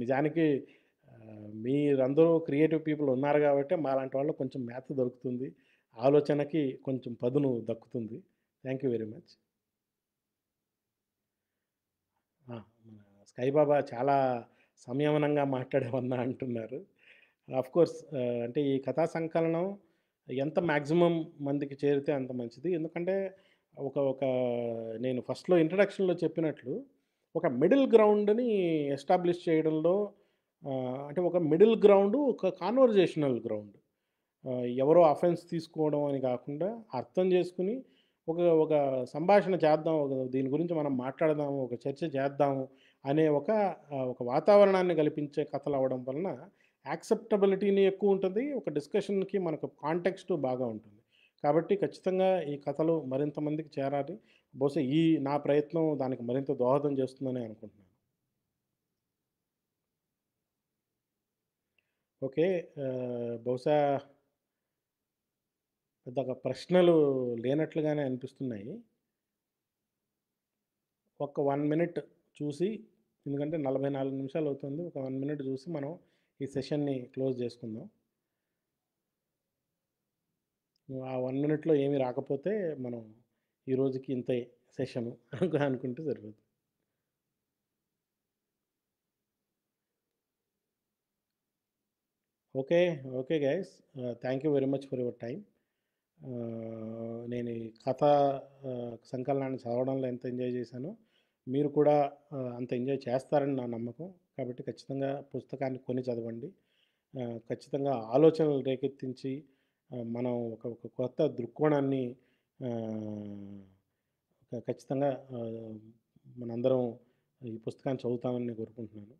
నిజానికి మీరందరూ క్రియేటివ్ పీపుల్ ఉన్నారు కాబట్టి మాలాంటి వాళ్ళు కొంచెం మ్యాథ్ దొరుకుతుంది ఆలోచనకి కొంచెం పదును దక్కుతుంది థ్యాంక్ యూ వెరీ మచ్ మన స్కైబాబా చాలా సంయమనంగా మాట్లాడేవన్నా అంటున్నారు కోర్స్ అంటే ఈ కథా సంకలనం ఎంత మ్యాక్సిమం మందికి చేరితే అంత మంచిది ఎందుకంటే ఒక ఒక నేను ఫస్ట్లో ఇంట్రడక్షన్లో చెప్పినట్లు ఒక మిడిల్ గ్రౌండ్ని ఎస్టాబ్లిష్ చేయడంలో అంటే ఒక మిడిల్ గ్రౌండ్ ఒక కాన్వర్జేషనల్ గ్రౌండ్ ఎవరో అఫెన్స్ తీసుకోవడం అని కాకుండా అర్థం చేసుకుని ఒక ఒక సంభాషణ చేద్దాం ఒక దీని గురించి మనం మాట్లాడదాము ఒక చర్చ చేద్దాము అనే ఒక ఒక వాతావరణాన్ని కల్పించే కథలు అవ్వడం వలన యాక్సెప్టబిలిటీని ఎక్కువ ఉంటుంది ఒక డిస్కషన్కి మనకు కాంటెక్స్ట్ బాగా ఉంటుంది కాబట్టి ఖచ్చితంగా ఈ కథలు మరింత మందికి చేరాలి బహుశా ఈ నా ప్రయత్నం దానికి మరింత దోహదం చేస్తుందని అనుకుంటున్నాను ఓకే బహుశా పెద్దగా ప్రశ్నలు లేనట్లుగానే అనిపిస్తున్నాయి ఒక వన్ మినిట్ చూసి ఎందుకంటే నలభై నాలుగు నిమిషాలు అవుతుంది ఒక వన్ మినిట్ చూసి మనం ఈ సెషన్ని క్లోజ్ చేసుకుందాం ఆ వన్ మినిట్లో ఏమి రాకపోతే మనం ఈరోజుకి ఇంత సెషను అనుకుంటే సరిపోతుంది okay okay guys thank you very much for your time నేను ఈ కథ సంకలనాన్ని చదవడంలో ఎంత ఎంజాయ్ చేశానో మీరు కూడా అంత ఎంజాయ్ చేస్తారని నా నమ్మకం కాబట్టి ఖచ్చితంగా పుస్తకాన్ని కొని చదవండి ఖచ్చితంగా ఆలోచనలు రేకెత్తించి మనం ఒక ఒక కొత్త దృక్కోణాన్ని ఖచ్చితంగా మనందరం ఈ పుస్తకాన్ని చదువుతామని కోరుకుంటున్నాను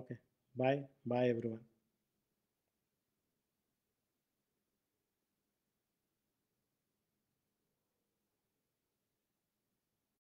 ఓకే బాయ్ బాయ్ ఎవ్రీవన్